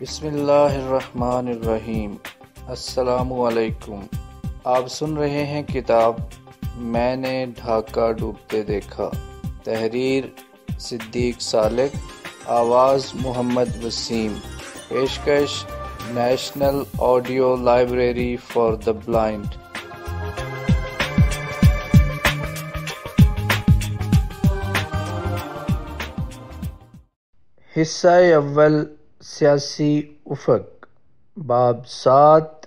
बसमीम् अल्लाम आप सुन रहे हैं किताब मैंने ढाका डूबते देखा तहरीर सिद्दीक सालिक आवाज़ मोहम्मद वसीम पेशकश national audio library for the blind हिस्सा अव्वल सियासी उफक बाब सात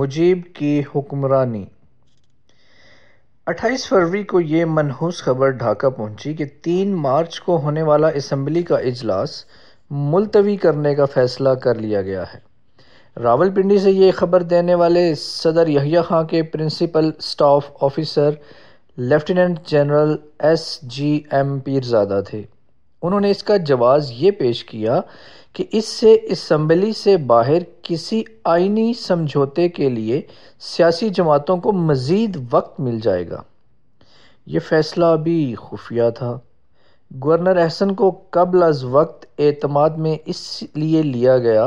मुजीब की हुक्मरानी अट्ठाईस फरवरी को ये मनहूस खबर ढाका पहुंची कि तीन मार्च को होने वाला इसम्बली का इजलास मुलतवी करने का फैसला कर लिया गया है रावलपिंडी से ये खबर देने वाले सदर यहिया खां के principal staff officer lieutenant general S G M Pirzada थे उन्होंने इसका जवाब ये पेश किया कि इससे इसम्बली से बाहर किसी आइनी समझौते के लिए सियासी जमातों को मज़ीद वक्त मिल जाएगा ये फैसला भी खुफिया था गवर्नर अहसन को कबल अज वक्त अतमाद में इसलिए लिया गया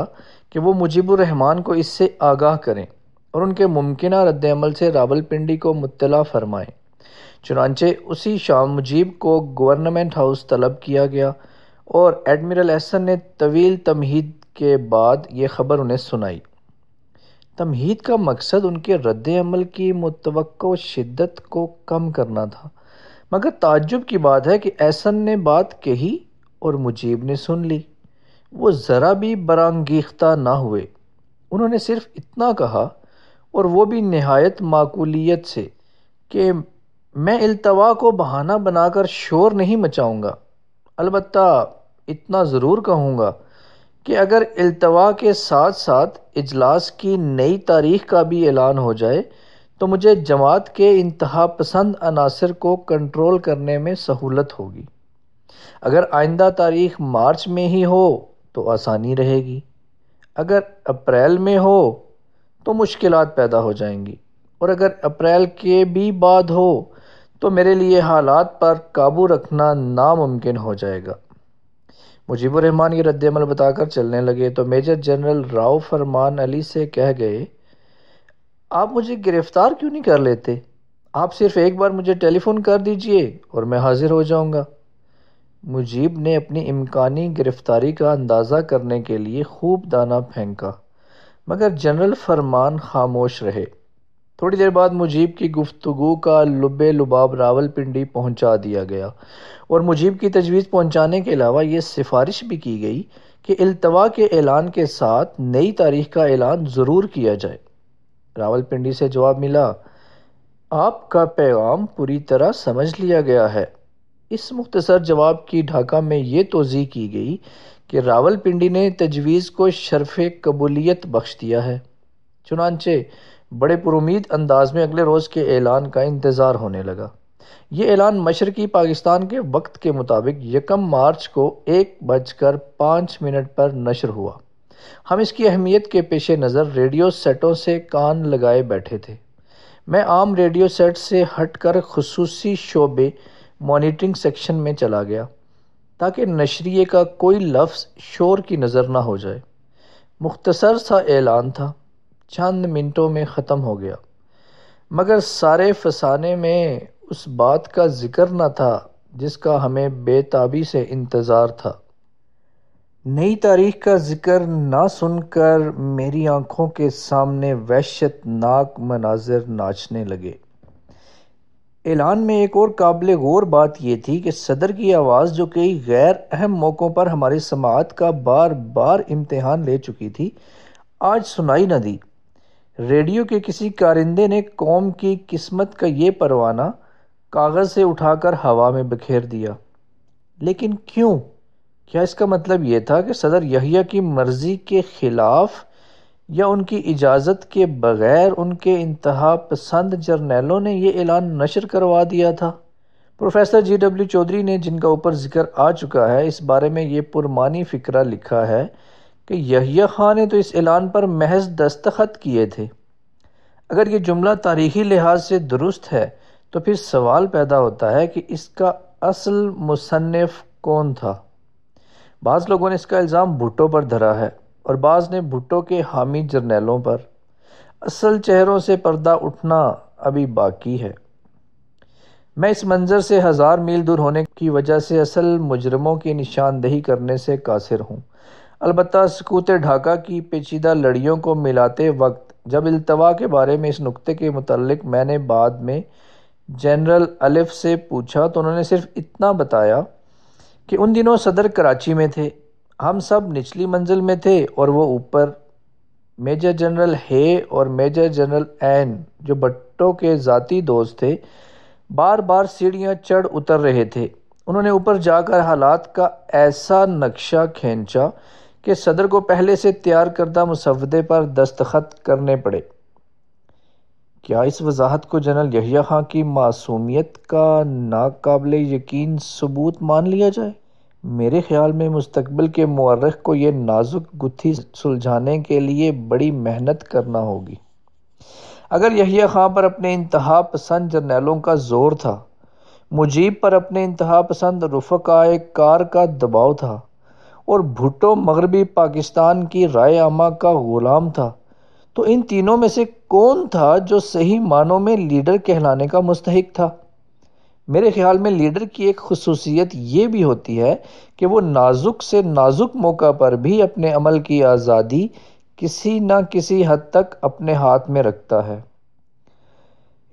कि वो मुजीबरहमान को इससे आगाह करें और उनके मुमकिन रद्दमल से रावलपिंडी को मुतला फरमाएँ चुनाचे उसी शाम मुजीब को गवर्नमेंट हाउस तलब किया गया और एडमिरल एहसन ने तवील तमहीद के बाद ये ख़बर उन्हें सुनाई तमहीद का मकसद उनके रद्द अमल की मुतव शिद्दत को कम करना था मगर ताजुब की बात है कि एहसन ने बात कही और मुजीब ने सुन ली वो ज़रा भी बरंगीख्ता ना हुए उन्होंने सिर्फ इतना कहा और वो भी नहायत माकूलीत से कि मैं अल्तवा को बहाना बनाकर शोर नहीं मचाऊँगा अलबत् इतना ज़रूर कहूँगा कि अगर अल्तवा के साथ साथ इजलास की नई तारीख़ का भी ऐलान हो जाए तो मुझे जमात के इंतहा पसंद अनासर को कंट्रोल करने में सहूलत होगी अगर आइंदा तारीख मार्च में ही हो तो आसानी रहेगी अगर अप्रैल में हो तो मुश्किलात पैदा हो जाएंगी और अगर अप्रैल के भी बाद हो तो मेरे लिए हालात पर काबू रखना नामुमकिन हो जाएगा मुजीबरहमान ये रद्दमल बताकर चलने लगे तो मेजर जनरल राव फरमान अली से कह गए आप मुझे गिरफ़्तार क्यों नहीं कर लेते आप सिर्फ़ एक बार मुझे टेलीफ़ोन कर दीजिए और मैं हाज़िर हो जाऊंगा। मुजीब ने अपनी इम्कानी गिरफ़्तारी का अंदाज़ा करने के लिए खूब दाना फेंका मगर जनरल फरमान खामोश रहे थोड़ी देर बाद मुजीब की गुफ्तु का लुबे लुबाब पिंडी पहुंचा दिया गया और मुजीब की तजवीज़ पहुंचाने के अलावा ये सिफारिश भी की गई कि अल्तवा के ऐलान के साथ नई तारीख का ऐलान ज़रूर किया जाए रावल पिंडी से जवाब मिला आपका पैगाम पूरी तरह समझ लिया गया है इस मुख्तसर जवाब की ढाका में ये तोज़ी की गई कि रावल पिंडी ने तजवीज़ को शरफ़ कबूलियत बख्श दिया है चुनानचे बड़े पुरुद अंदाज में अगले रोज़ के ऐलान का इंतज़ार होने लगा ये ऐलान मशरक़ी पाकिस्तान के वक्त के मुताबिक यकम मार्च को एक बजकर पाँच मिनट पर नशर हुआ हम इसकी अहमियत के पेश नज़र रेडियो सेटों से कान लगाए बैठे थे मैं आम रेडियो सेट से हट कर खसूसी शोबे मॉनिटरिंग सेक्शन में चला गया ताकि नशरिए का कोई लफ्ज़ शोर की नज़र ना हो जाए मुख्तसर सा ऐलान था चंद मिनटों में ख़त्म हो गया मगर सारे फसाने में उस बात का ज़िक्र न था जिसका हमें बेताबी से इंतज़ार था नई तारीख का ज़िक्र ना सुनकर मेरी आँखों के सामने वहशतनाक मनाजिर नाचने लगे ऐलान में एक और काबिल गौर बात यह थी कि सदर की आवाज़ जो कई गैर अहम मौक़ों पर हमारी समात का बार बार इम्तहान ले चुकी थी आज सुनाई न दी रेडियो के किसी कारिंदे ने कौम की किस्मत का ये परवाना कागज़ से उठाकर हवा में बिखेर दिया लेकिन क्यों क्या इसका मतलब ये था कि सदर यहिया की मर्ज़ी के ख़िलाफ़ या उनकी इजाज़त के बग़ैर उनके इंतहा पसंद जर्नैलों ने ये ऐलान नशर करवा दिया था प्रोफेसर जी डब्ल्यू चौधरी ने जिनका ऊपर जिक्र आ चुका है इस बारे में ये पुरमानी फ़िक्रा लिखा है कि यहिया ख़ान ने तो इस ऐलान पर महज दस्तखत किए थे अगर ये जुमला तारीखी लिहाज से दुरुस्त है तो फिर सवाल पैदा होता है कि इसका असल मुसनफ़ कौन था बाज़ लोगों ने इसका इल्ज़ाम भुट्टो पर धरा है और बाज़ ने भुट्टो के हामी जर्नैलों पर असल चेहरों से पर्दा उठना अभी बाकी है मैं इस मंज़र से हज़ार मील दूर होने की वजह से असल मुजरमों की निशानदही करने से कासिर हूँ अलबत् सकूत ढाका की पेचीदा लड़ियों को मिलाते वक्त जब अल्तवा के बारे में इस नुक्ते के मतलब मैंने बाद में जनरल अलिफ से पूछा तो उन्होंने सिर्फ इतना बताया कि उन दिनों सदर कराची में थे हम सब निचली मंजिल में थे और वो ऊपर मेजर जनरल हे और मेजर जनरल एन जो भट्टों के ज़ाती दोस्त थे बार बार सीढ़ियाँ चढ़ उतर रहे थे उन्होंने ऊपर जाकर हालात का ऐसा नक्शा खींचा कि सदर को पहले से तैयार करदा मुसवदे पर दस्तखत करने पड़े क्या इस वजाहत को जनरल यहिया खां की मासूमियत का नाकबिल यकीन सबूत मान लिया जाए मेरे ख्याल में मुस्तबिल के मर्रख को यह नाजुक गुत्थी सुलझाने के लिए बड़ी मेहनत करना होगी अगर यहिया खां पर अपने इंतहा पसंद जर्नैलों का जोर था मुजीब पर अपने इंतहा पसंद रफकाए कार का दबाव था और भुट्टो मगरबी पाकिस्तान की राय आमा का ग़ुलाम था तो इन तीनों में से कौन था जो सही मानों में लीडर कहलाने का मुस्तक था मेरे ख्याल में लीडर की एक खसूसियत ये भी होती है कि वो नाजुक से नाजुक मौका पर भी अपने अमल की आज़ादी किसी न किसी हद तक अपने हाथ में रखता है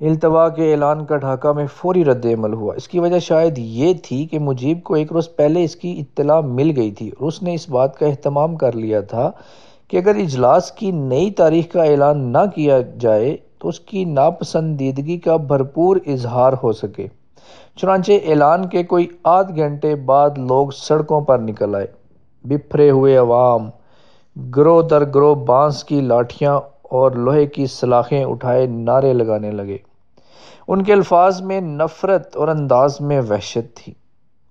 अल्तवा के ऐलान का ढाका में फौरी रद्द अमल हुआ इसकी वजह शायद ये थी कि मुजीब को एक रोज़ पहले इसकी इत्तला मिल गई थी और उसने इस बात का अहतमाम कर लिया था कि अगर इजलास की नई तारीख का ऐलान ना किया जाए तो उसकी नापसंदीदगी का भरपूर इजहार हो सके चुनाचे ऐलान के कोई आध घंटे बाद लोग सड़कों पर निकल आए बिफरे हुए अवाम ग्रोह दर ग्रोह बांस की लाठियाँ और लोहे की सलाखें उठाए नारे लगाने लगे उनके अल्फाज में नफ़रत और अंदाज में वहशत थी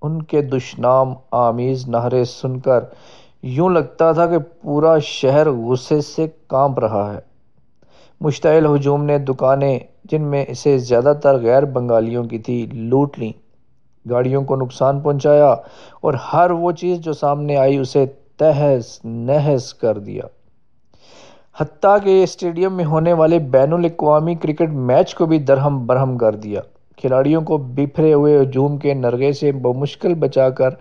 उनके दुशनाम आमीज़ नहरें सुनकर यूं लगता था कि पूरा शहर गुस्से से कांप रहा है मुश्तिल हजूम ने दुकानें जिनमें इसे ज़्यादातर गैर बंगालियों की थी लूट ली गाड़ियों को नुकसान पहुंचाया और हर वो चीज़ जो सामने आई उसे तहस नहस कर दिया हती के स्टेडियम में होने वाले बैन अवी क्रिकेट मैच को भी दरहम बरहम कर दिया खिलाड़ियों को बिखरे हुए हजूम के नरगे से बमुश्किल बचाकर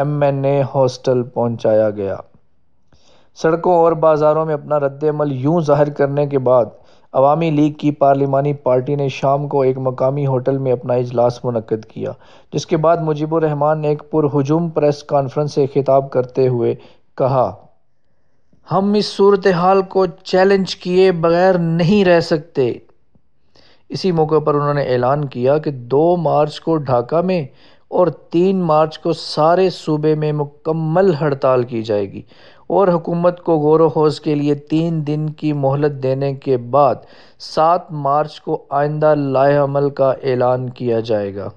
एम एन ए हॉस्टल पहुँचाया गया सड़कों और बाज़ारों में अपना रद्दमल यूं जाहिर करने के बाद अवामी लीग की पार्लिमानी पार्टी ने शाम को एक मकामी होटल में अपना इजलास मनकद किया जिसके बाद मुजीबुर रहमान ने एक पुरहजूम प्रेस कॉन्फ्रेंस से खिताब करते हुए कहा हम इस सूरत हाल को चैलेंज किए बगैर नहीं रह सकते इसी मौके पर उन्होंने ऐलान किया कि दो मार्च को ढाका में और तीन मार्च को सारे सूबे में मुकम्मल हड़ताल की जाएगी और हुकूमत को गौर वोज के लिए तीन दिन की मोहलत देने के बाद सात मार्च को आइंदा लाएमल का ऐलान किया जाएगा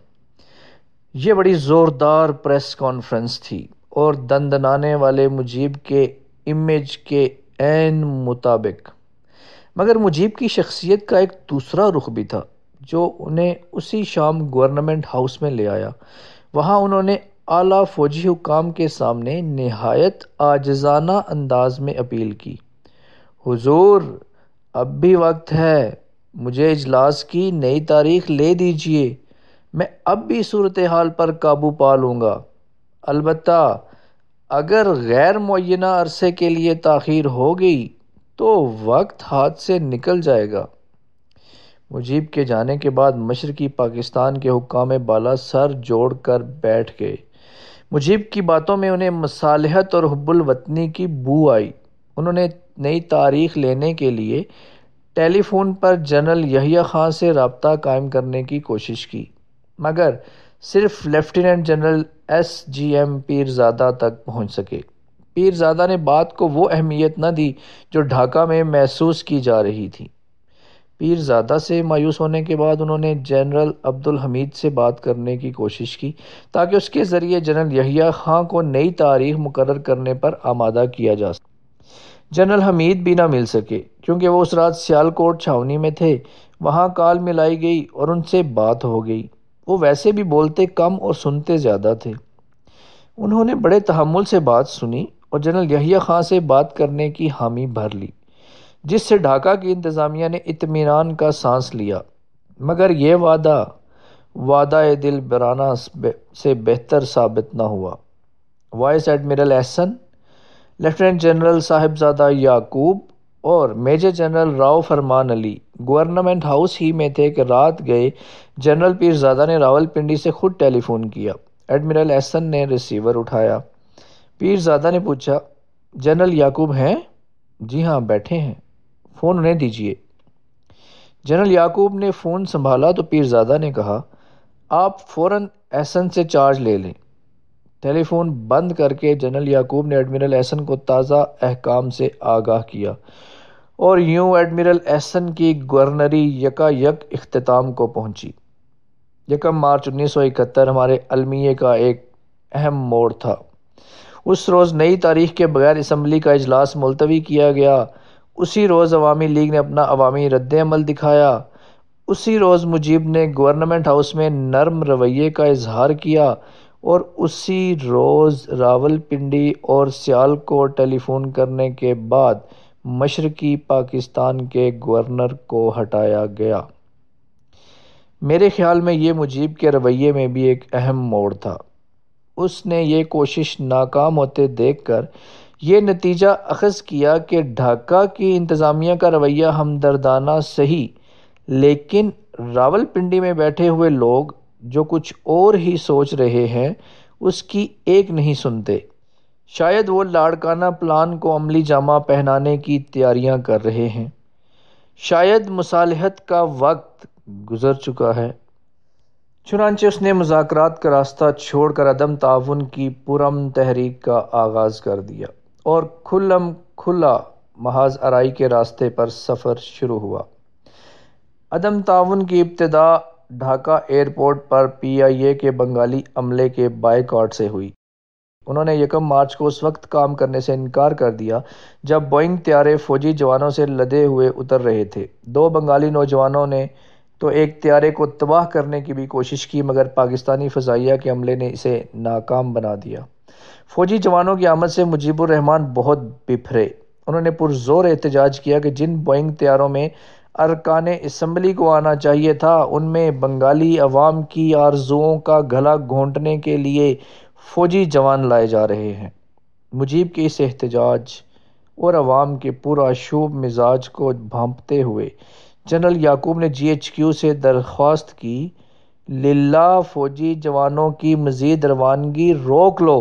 ये बड़ी ज़ोरदार प्रेस कॉन्फ्रेंस थी और दंदनाने वाले मुजीब के इमेज के एन मुताबिक मगर मुजीब की शख्सियत का एक दूसरा रुख भी था जो उन्हें उसी शाम गवर्नमेंट हाउस में ले आया वहाँ उन्होंने आला फौजी हुकाम के सामने नहायत आजाना अंदाज में अपील की हुजूर अब भी वक्त है मुझे इजलास की नई तारीख ले दीजिए मैं अब भी सूरत हाल पर काबू पा लूँगा अलबत्ता अगर गैर मुन अरसे के लिए तखीर हो गई तो वक्त हाथ से निकल जाएगा मुजीब के जाने के बाद मशरक़ी पाकिस्तान के हुक्म बाला सर जोड़ कर बैठ गए मुजीब की बातों में उन्हें मसालहत और हब्बुलवतनी की बू आई उन्होंने नई तारीख लेने के लिए टेलीफोन पर जनरल यहिया खां से रबता कायम करने की कोशिश की मगर सिर्फ lieutenant general S G M Pirzada तक पहुँच सके पीरजादा ने बात को वो अहमियत न दी जो ढाका में महसूस की जा रही थी पीरजादा से मायूस होने के बाद उन्होंने जनरल अब्दुल हमीद से बात करने की कोशिश की ताकि उसके ज़रिए जनरल यहिया खां को नई तारीख मुकर करने पर आमादा किया जा सके जनरल हमीद भी ना मिल सके क्योंकि वो उस रात सियालकोट छावनी में थे वहाँ काल मिलाई गई और उनसे बात हो गई वो वैसे भी बोलते कम और सुनते ज़्यादा थे उन्होंने बड़े तहमुल से बात सुनी और जनरल यहिया खां से बात करने की हामी भर ली जिससे ढाका की इंतज़ामिया ने इतमान का सांस लिया मगर यह वादा वादा दिल बराना से बेहतर साबित ना हुआ vice admiral Ahsan lieutenant general Sahibzada Yaqub और major general Rao Farman Ali government house ही में थे कि रात गए जनरल पीरजादा ने रावलपिंडी से खुद टेलीफोन किया एडमिरल एहसन ने रिसीवर उठाया पीरजादा ने पूछा जनरल याकूब हैं जी हाँ बैठे हैं फ़ोन उन्हें दीजिए जनरल याकूब ने फ़ोन संभाला तो पीरजादा ने कहा आप फ़ौर एहसन से चार्ज ले लें टेलीफोन बंद करके जनरल याकूब ने एडमिरल एहसन को ताज़ा अहकाम से आगाह किया और यूं एडमिरल एहसन की गवर्नरी यकायक अख्ताम को पहुंची यकम मार्च 1971 हमारे अलमिये का एक अहम मोड़ था उस रोज़ नई तारीख के बगैर इसम्बली का अजलास मुलतवी किया गया उसी रोज़ अवामी लीग ने अपना अवामी रद्द दिखाया उसी रोज़ मुजीब ने गवर्नमेंट हाउस में नरम रवैये का इजहार किया और उसी रोज़ रावलपिंडी और सियाल को टेलीफोन करने के बाद मशरकी पाकिस्तान के गवर्नर को हटाया गया मेरे ख़्याल में ये मुजीब के रवैये में भी एक अहम मोड़ था उसने ये कोशिश नाकाम होते देख कर ये नतीजा अखज़ किया कि ढाका की इंतज़ामिया का रवैया हमदर्दाना सही लेकिन रावल पिंडी में बैठे हुए लोग जो कुछ और ही सोच रहे हैं उसकी एक नहीं सुनते शायद वो लाड़काना प्लान को अमली जामा पहनाने की तैयारियां कर रहे हैं शायद मुसालहत का वक्त गुजर चुका है चुनानचे उसने मुजात का रास्ता छोड़ कर अदम ताउन की पुरम तहरीक का आगाज़ कर दिया और खुलम खुला महाज आरई के रास्ते पर सफ़र शुरू हुआ अदम ताउन की इब्तदा ढाका एयरपोर्ट पर पी आई ए के बंगाली अमले के बाइकआउट से हुई उन्होंने यकम मार्च को उस वक्त काम करने से इनकार कर दिया जब बोइंग त्यारे फौजी जवानों से लदे हुए उतर रहे थे दो बंगाली नौजवानों ने तो एक त्यारे को तबाह करने की भी कोशिश की मगर पाकिस्तानी फ़जाइया के हमले ने इसे नाकाम बना दिया फ़ौजी जवानों की आमद से मुजीबरहमान बहुत बिफरे उन्होंने पुरजोर एहतजाज किया कि जिन बोइंग त्यारों में अरकान इसम्बली को आना चाहिए था उनमें बंगाली अवाम की आरजुओं का गला घोंटने के लिए फ़ौजी जवान लाए जा रहे हैं मुजीब के इस एहतजाज और अवाम के पूरा शुभ मिजाज को भांपते हुए जनरल याकूब ने जी एच क्यू से दरख्वास्त की लिल्ला फौजी जवानों की मज़ीद रवानगी रोक लो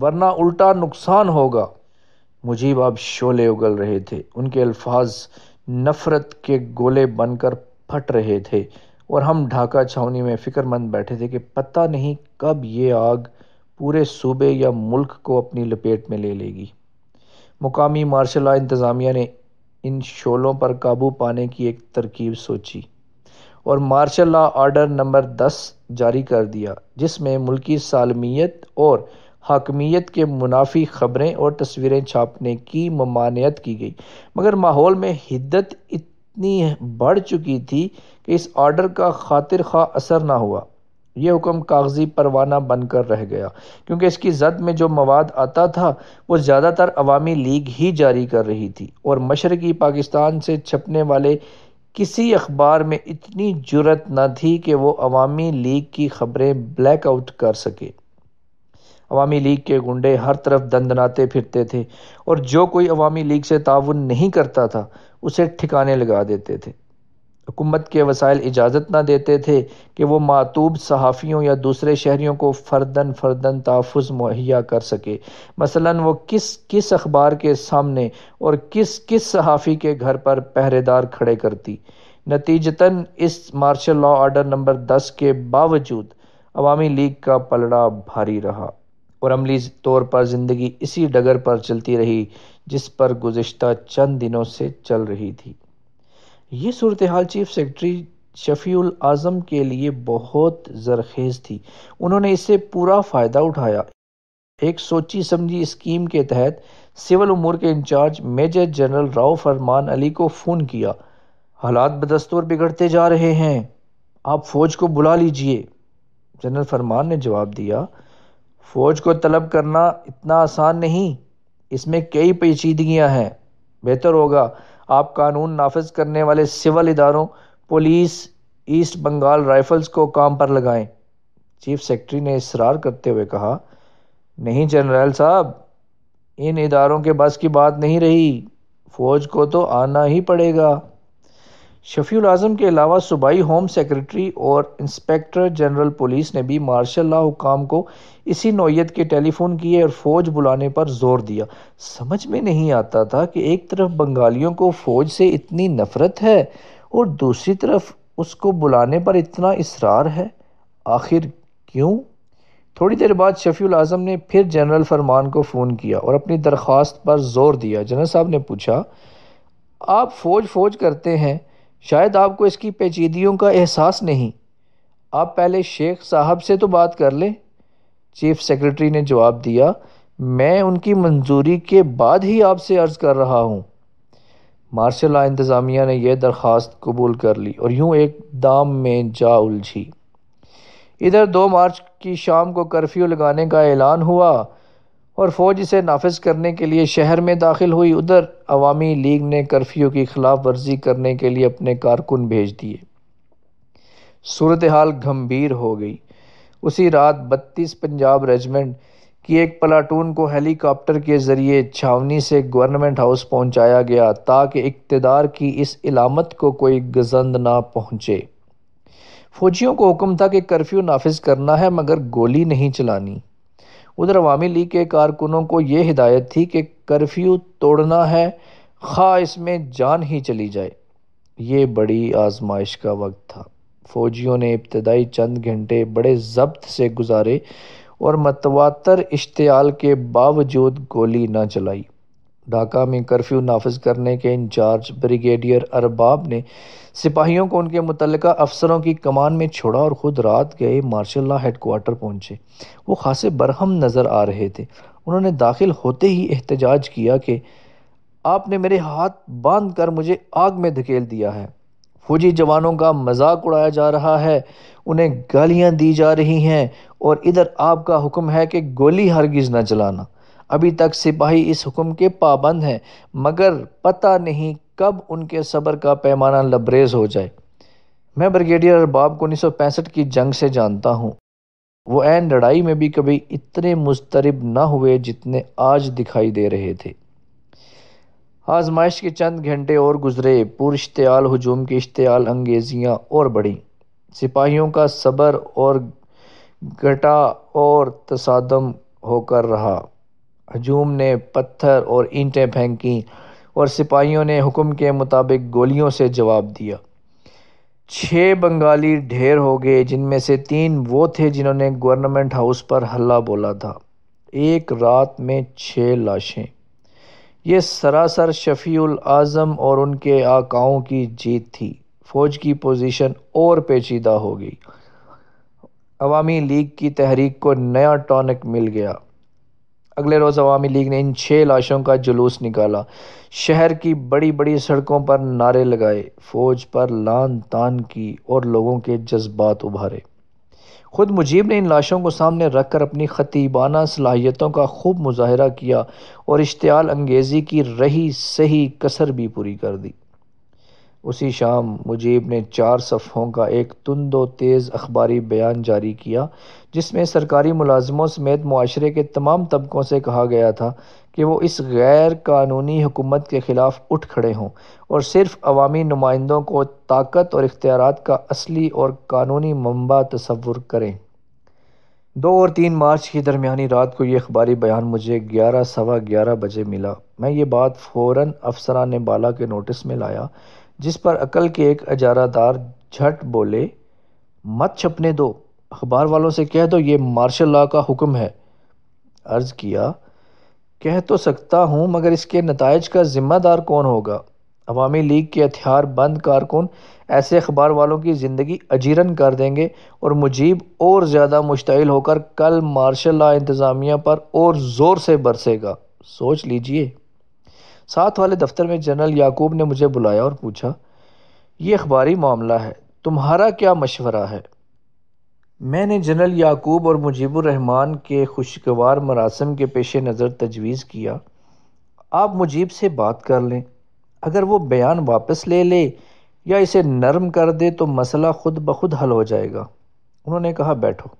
वरना उल्टा नुकसान होगा मुजीब अब शोले उगल रहे थे उनके अल्फाज नफ़रत के गोले बनकर फट रहे थे और हम ढाका छावनी में फ़िक्रमंद बैठे थे कि पता नहीं कब ये आग पूरे सूबे या मुल्क को अपनी लपेट में ले लेगी मुकामी मार्शल इंतज़ामिया ने इन शोलों पर काबू पाने की एक तरकीब सोची और मार्शल लॉ आर्डर नंबर दस जारी कर दिया जिसमें मुल्की सालमियत और हकमियत के मुनाफी खबरें और तस्वीरें छापने की ममानियत की गई मगर माहौल में हिद्दत इतनी बढ़ चुकी थी कि इस आर्डर का खातिर खा असर ना हुआ ये हुक्म कागज़ी परवाना बनकर रह गया क्योंकि इसकी जद में जो मवाद आता था वो ज़्यादातर अवामी लीग ही जारी कर रही थी और मशरक़ी पाकिस्तान से छपने वाले किसी अखबार में इतनी जुरत न थी कि वो अवामी लीग की खबरें ब्लैक आउट कर सके अवामी लीग के गुंडे हर तरफ दंदनाते फिरते थे और जो कोई अवामी लीग से ताउन नहीं करता था उसे ठिकाने लगा देते थे हुकूमत के वसाइल इजाज़त ना देते थे कि वो मातूब सहाफ़ियों या दूसरे शहरीों को फ़र्दन फ़र्दन तहफ़ मुहैया कर सके मसला वो किस किस अखबार के सामने और किस किस सहाफ़ी के घर पर पहरेदार खड़े करती नतीजतन इस मार्शल लॉ आर्डर नंबर दस के बावजूद अवामी लीग का पलड़ा भारी रहा और अमली तौर पर ज़िंदगी इसी डगर पर चलती रही जिस पर गुज्त चंद दिनों से चल रही थी ये सूरत हाल चीफ सेक्रेटरी शफील आज़म के लिए बहुत जरखेज़ थी उन्होंने इससे पूरा फ़ायदा उठाया एक सोची समझी स्कीम के तहत सिविल उमूर के in charge major general Rao Farman Ali को फ़ोन किया हालात बदस्तूर बिगड़ते जा रहे हैं आप फ़ौज को बुला लीजिए जनरल फरमान ने जवाब दिया फ़ौज को तलब करना इतना आसान नहीं इसमें कई पेचीदगियाँ हैं बेहतर होगा आप कानून नाफज करने वाले सिविल इदारों पुलिस ईस्ट बंगाल राइफल्स को काम पर लगाएं चीफ सेक्रेटरी ने इसरार करते हुए कहा नहीं जनरल साहब इन इदारों के बस की बात नहीं रही फौज को तो आना ही पड़ेगा शफी आज़म के अलावा सूबाई होम सेक्रेटरी और इंस्पेक्टर जनरल पुलिस ने भी मार्शल ला हुकाम को इसी नौीयत के टेलीफोन किए और फ़ौज बुलाने पर जोर दिया समझ में नहीं आता था कि एक तरफ बंगालियों को फ़ौज से इतनी नफ़रत है और दूसरी तरफ उसको बुलाने पर इतना इसरार है आखिर क्यों थोड़ी देर बाद शफी आज़म ने फिर जनरल फरमान को फ़ोन किया और अपनी दरख्वास्त पर जोर दिया जनरल साहब ने पूछा आप फ़ौज फ़ौज करते हैं शायद आपको इसकी पेचीदियों का एहसास नहीं आप पहले शेख साहब से तो बात कर लें चीफ सेक्रेटरी ने जवाब दिया मैं उनकी मंजूरी के बाद ही आपसे अर्ज़ कर रहा हूँ मार्शल ला इंतज़ामिया ने यह दरख्वास्त कबूल कर ली और यूँ एक दाम में जा उलझी इधर दो मार्च की शाम को कर्फ्यू लगाने का ऐलान हुआ और फ़ौज इसे नाफज करने के लिए शहर में दाखिल हुई उधर अवामी लीग ने कर्फ्यू की खिलाफ वर्जी करने के लिए अपने कारकुन भेज दिए सूरत हाल गंभीर हो गई उसी रात बत्तीस पंजाब रेजिमेंट कि एक प्लाटून को हेलीकॉप्टर के ज़रिए छावनी से गवर्नमेंट हाउस पहुंचाया गया ताकि इकतदार की इस इलामत को कोई गजंद ना पहुंचे फौजियों को हुक्म था कि कर्फ्यू नाफिज करना है मगर गोली नहीं चलानी उधर अवामी लीग के कारकुनों को ये हिदायत थी कि कर्फ्यू तोड़ना है खा इसमें जान ही चली जाए ये बड़ी आजमाइश का वक्त था फौजियों ने इब्तदाई चंद घंटे बड़े जब्त से गुजारे और मतवातर इश्तियाल के बावजूद गोली न चलाई ढाका में कर्फ्यू नाफज करने के इंचार्ज ब्रिगेडियर अरबाब ने सिपाहियों को उनके मुतल अफसरों की कमान में छोड़ा और ख़ुद रात गए मार्शल ला हेडकोार्टर पहुँचे वो खासे बरहम नज़र आ रहे थे उन्होंने दाखिल होते ही एहतजाज किया कि आपने मेरे हाथ बांध कर मुझे आग में धकेल दिया है फौजी जवानों का मजाक उड़ाया जा रहा है उन्हें गालियाँ दी जा रही हैं और इधर आपका हुक्म है कि गोली हरगिज़ न चलाना अभी तक सिपाही इस हुक्म के पाबंद हैं मगर पता नहीं कब उनके सब्र का पैमाना लबरेज हो जाए मैं ब्रिगेडियर अरबाब को उन्नीस की जंग से जानता हूँ वो एन लड़ाई में भी कभी इतने मुस्तरब न हुए जितने आज दिखाई दे रहे थे आजमाइश के चंद घंटे और गुजरे पुरश्तयाल हजूम की इश्तियाल अंगेजियाँ और बढ़ीं सिपाहियों का सब्र और घटा और तसादम होकर रहा हजूम ने पत्थर और ईंटें फेंकीं और सिपाहियों ने हुक्म के मुताबिक गोलियों से जवाब दिया छः बंगाली ढेर हो गए जिनमें से तीन वो थे जिन्होंने गवर्नमेंट हाउस पर हल्ला बोला था एक रात में छः लाशें ये सरासर शफील आज़म और उनके आकाओं की जीत थी फ़ौज की पोजीशन और पेचीदा हो गई अवामी लीग की तहरीक को नया टॉनिक मिल गया अगले रोज़ अवामी लीग ने इन छः लाशों का जुलूस निकाला शहर की बड़ी बड़ी सड़कों पर नारे लगाए फ़ौज पर लान तान की और लोगों के जज्बात उभारे खुद मुजीब ने इन लाशों को सामने रख कर अपनी ख़तीबाना सलाहियतों का खूब मुजाहरा किया और इश्तियाल अंगेज़ी की रही सही कसर भी पूरी कर दी उसी शाम मुजीब ने चार सफ़ों का एक तुंदो व तेज़ अखबारी बयान जारी किया जिसमें सरकारी मुलाजमों समेत माशरे के तमाम तबकों से कहा गया था कि वो इस गैर कानूनी हुकूमत के ख़िलाफ़ उठ खड़े हों और सिर्फ अवामी नुमाइंदों को ताकत और इख्तियार का असली और कानूनी मंबा तस्वुर करें दो और तीन मार्च की दरमियानी रात को यह अखबारी बयान मुझे ग्यारह सवा ग्यारह बजे मिला मैं ये बात फ़ौर अफसरान बाला के नोटिस में लाया जिस पर अकल के एक अजारादार झट बोले मत छपने दो अखबार वालों से कह दो ये मार्शल लॉ का हुक्म है अर्ज़ किया कह तो सकता हूँ मगर इसके नतज का ज़िम्मेदार कौन होगा अवामी लीग के हथियार बंद कारकुन ऐसे अखबार वालों की ज़िंदगी अजीरन कर देंगे और मुजीब और ज़्यादा मुश्तिल होकर कल मार्शल ला इंतज़ामिया पर और ज़ोर से बरसेगा सोच लीजिए साथ वाले दफ्तर में जनरल याकूब ने मुझे बुलाया और पूछा ये अखबारी मामला है तुम्हारा क्या मशवरा है मैंने जनरल याकूब और मुजीबुररहमान के खुशगवार मरासम के पेश नज़र तजवीज़ किया आप मुजीब से बात कर लें अगर वो बयान वापस ले ले या इसे नरम कर दे तो मसला ख़ुद ब खुद हल हो जाएगा उन्होंने कहा बैठो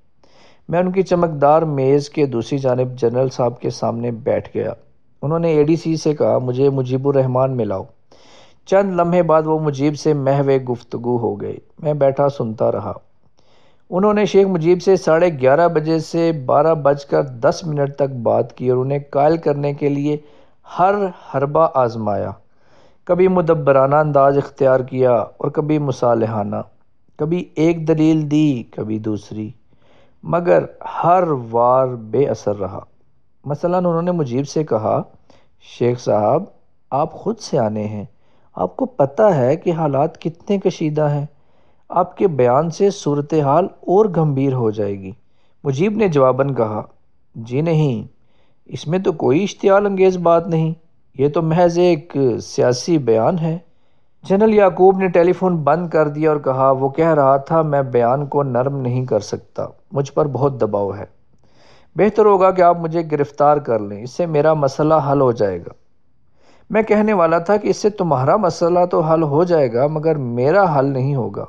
मैं उनकी चमकदार मेज़ के दूसरी जानब जनरल साहब के सामने बैठ गया उन्होंने एडीसी से कहा मुझे मुजीबुर रहमान मिलाओ चंद लम्हे बाद वो मुजीब से महवे गुफ्तगु हो गए मैं बैठा सुनता रहा उन्होंने शेख मुजीब से साढ़े ग्यारह बजे से बारह बजकर दस मिनट तक बात की और उन्हें कायल करने के लिए हर हरबा आजमाया कभी मुदबराना अंदाज इख्तियार किया और कभी मुसालहाना कभी एक दलील दी कभी दूसरी मगर हर वार बेअसर रहा मसला उन्होंने मुजीब से कहा शेख साहब आप ख़ुद से आने हैं आपको पता है कि हालात कितने कशीदा हैं आपके बयान से सूरत हाल और गंभीर हो जाएगी मुजीब ने जवाबन कहा जी नहीं इसमें तो कोई इश्तियाल अंगेज़ बात नहीं ये तो महज एक सियासी बयान है जनरल याकूब ने टेलीफोन बंद कर दिया और कहा वो कह रहा था मैं बयान को नरम नहीं कर सकता मुझ पर बहुत दबाव है बेहतर होगा कि आप मुझे गिरफ़्तार कर लें इससे मेरा मसला हल हो जाएगा मैं कहने वाला था कि इससे तुम्हारा मसला तो हल हो जाएगा मगर मेरा हल नहीं होगा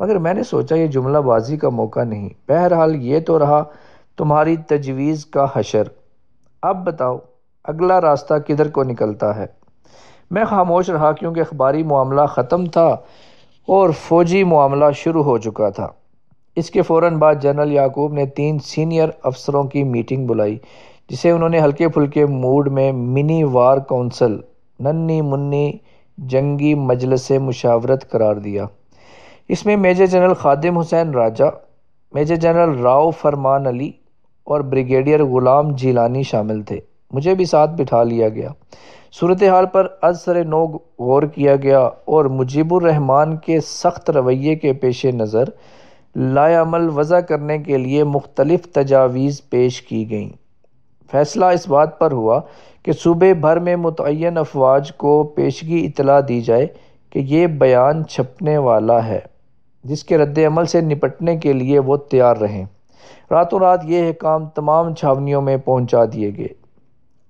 मगर मैंने सोचा ये जुमलाबाजी का मौका नहीं बहरहाल ये तो रहा तुम्हारी तजवीज़ का हशर अब बताओ अगला रास्ता किधर को निकलता है मैं खामोश रहा क्योंकि अखबारी मामला ख़त्म था और फौजी मामला शुरू हो चुका था इसके फ़ौर बाद जनरल याकूब ने तीन सीनियर अफसरों की मीटिंग बुलाई जिसे उन्होंने हल्के फुल्के मूड में मिनी वार काउंसिल नन्नी मुन्नी जंगी मजलस मुशावरत करार दिया इसमें major general Khadim Hussain Raja major general Rao Farman Ali और ब्रिगेडियर ग़ुलाम जीलानी शामिल थे मुझे भी साथ बिठा लिया गया सूरत हाल पर अजसर नो गौर किया गया और मुजीबुर रहमान के सख्त रवैये के पेश नज़र लायामल वज़ा करने के लिए मुख्तलिफ़ तजावीज़ पेश की गईं फ़ैसला इस बात पर हुआ कि सूबे भर में मुतन अफवाज को पेशगी इतला दी जाए कि ये बयान छपने वाला है जिसके रद्दमल से निपटने के लिए वो तैयार रहें रातों रात ये काम तमाम छावनियों में पहुँचा दिए गए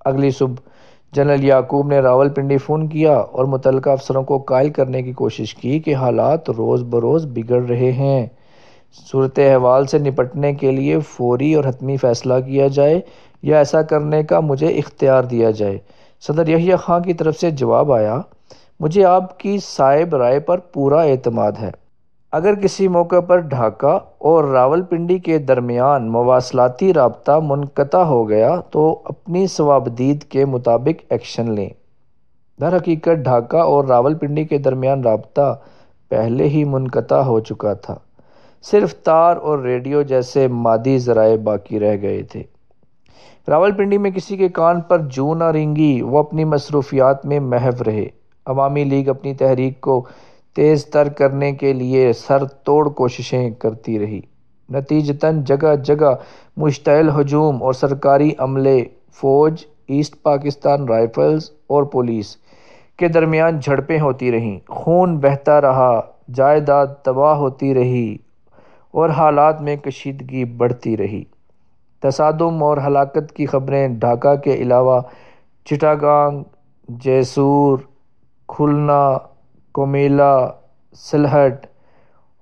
अगली सुबह जनरल याकूब ने रावलपिंडी फ़ोन किया और मुतलका अफसरों को कायल करने की कोशिश की कि हालात रोज़ बरोज़ बिगड़ रहे हैं सूरत अहवाल से निपटने के लिए फौरी और हतमी फ़ैसला किया जाए या ऐसा करने का मुझे इख्तियार दिया जाए सदर यहिया खां की तरफ से जवाब आया मुझे आपकी साहिब राय पर पूरा अतमाद है अगर किसी मौके पर ढाका और रावलपिंडी के दरमियान मवासलाती रबता मुनक़ा हो गया तो अपनी स्वाबदीद के मुताबिक एक्शन लें दर हकीकत ढाका और रावलपिंडी के दरमियान रबता पहले ही मुनक़ा हो चुका था सिर्फ तार और रेडियो जैसे मादी ज़राए बाकी रह गए थे रावलपिंडी में किसी के कान पर जू ना रिंगी वो अपनी मसरूफियात में महव रहे अवामी लीग अपनी तहरीक को तेज़ तर करने के लिए सर तोड़ कोशिशें करती रही नतीजतन जगह जगह मुश्तल हजूम और सरकारी अमले फ़ौज ईस्ट पाकिस्तान राइफल्स और पुलिस के दरमियान झड़पें होती रहीं खून बहता रहा जायदाद तबाह होती रही और हालात में कशीदगी बढ़ती रही तसादम और हलाकत की खबरें ढाका के अलावा चिटागांग जैसूर खुलना कोमेला सिलहट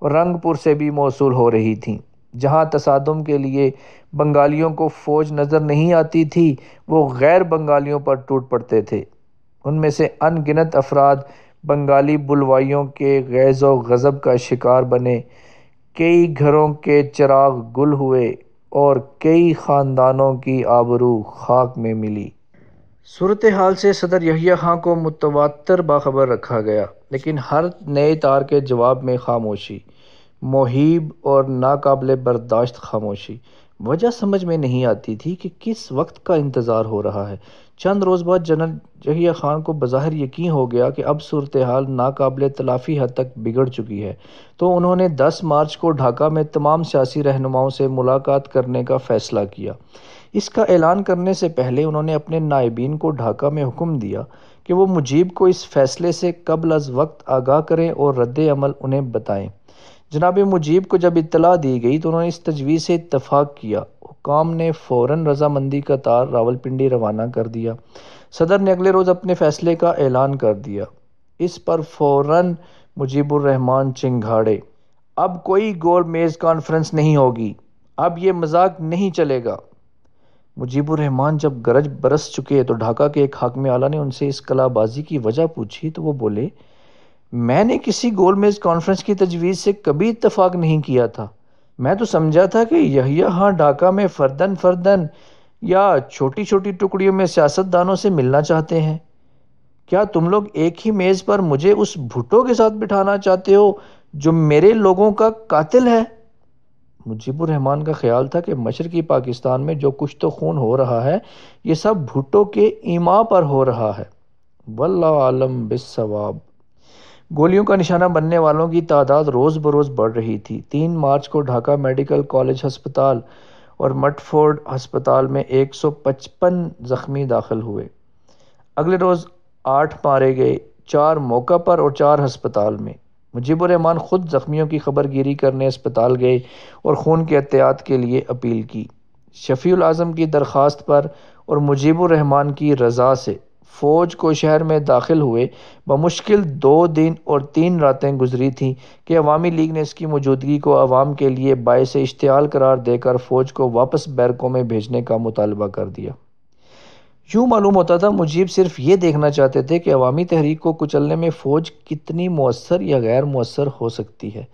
और रंगपुर से भी मौसू हो रही थीं जहां तसादम के लिए बंगालियों को फ़ौज नज़र नहीं आती थी वो गैर बंगालियों पर टूट पड़ते थे उनमें से अनगिनत अफराद बंगाली बुलवाइयों के गैज़ व गज़ब का शिकार बने कई घरों के चिराग गुल हुए और कई ख़ानदानों की आबरू खाक में मिली सूरत हाल से सदर यहिया खां को मुतवातर बाखबर रखा गया लेकिन हर नए तार के जवाब में खामोशी मोहिब और नाकबले बर्दाश्त खामोशी वजह समझ में नहीं आती थी कि किस वक्त का इंतज़ार हो रहा है चंद रोज़ बाद जनरल जहिया ख़ान को बाहर यकीन हो गया कि अब सूरत हाल नाकबिल तलाफ़ी हद तक बिगड़ चुकी है तो उन्होंने 10 मार्च को ढाका में तमाम सियासी रहनुमाओं से मुलाकात करने का फ़ैसला किया इसका ऐलान करने से पहले उन्होंने अपने नायबीन को ढाका में हुक्म दिया कि वो मुजीब को इस फ़ैसले से कबल अज़ वक्त आगाह करें और रद्द अमल उन्हें बताएँ जनाब मुजीब को जब इतला दी गई तो उन्होंने इस तजवीज़ से इतफ़ाक़ किया हुकाम ने फ़ौर रजामंदी का तार रावलपिंडी रवाना कर दिया सदर ने अगले रोज़ अपने फ़ैसले का ऐलान कर दिया इस पर फ़ौर मुजीबरहमान चिंगाड़े अब कोई गोल मेज़ कॉन्फ्रेंस नहीं होगी अब ये मजाक नहीं चलेगा मुजीबरहमान जब गरज बरस चुके तो ढाका के एक हाकम आला ने उनसे इस कलाबाजी की वजह पूछी तो वो बोले मैंने किसी गोल मेज़ कॉन्फ्रेंस की तजवीज़ से कभी इतफाक़ नहीं किया था मैं तो समझा था कि यही हाँ ढाका में फर्दन फर्दन या छोटी छोटी टुकड़ियों में सियासतदानों से मिलना चाहते हैं क्या तुम लोग एक ही मेज़ पर मुझे उस भुट्टो के साथ बिठाना चाहते हो जो मेरे लोगों का कातिल है मुजीबुररहमान का ख्याल था कि मशरकी पाकिस्तान में जो कुछ तो खून हो रहा है ये सब भुट्टो के ईमा पर हो रहा है वल्ला आलम बिसवाब गोलियों का निशाना बनने वालों की तादाद रोज़ बरोज़ बढ़ रही थी तीन मार्च को ढाका मेडिकल कॉलेज हस्पताल और मटफोर्ड हस्पताल में 155 ज़ख्मी दाखिल हुए अगले रोज़ आठ मारे गए चार मौका पर और चार हस्पताल में मुजीबरहमान ख़ुद ज़ख्मियों की खबरगिरी करने अस्पताल गए और खून के एहतियात के लिए अपील की शफी आज़म की दरख्वास्त पर और मुजीबरहमान की रजा से फौज को शहर में दाखिल हुए बमुश्किल दो दिन और तीन रातें गुजरी थीं कि अवामी लीग ने इसकी मौजूदगी को अवाम के लिए बायस इश्तियाल करार देकर फ़ौज को वापस बैरकों में भेजने का मुतालबा कर दिया यूँ मालूम होता था मुजीब सिर्फ ये देखना चाहते थे कि अवामी तहरीक को कुचलने में फ़ौज कितनी मौसर या गैर मौसर हो सकती है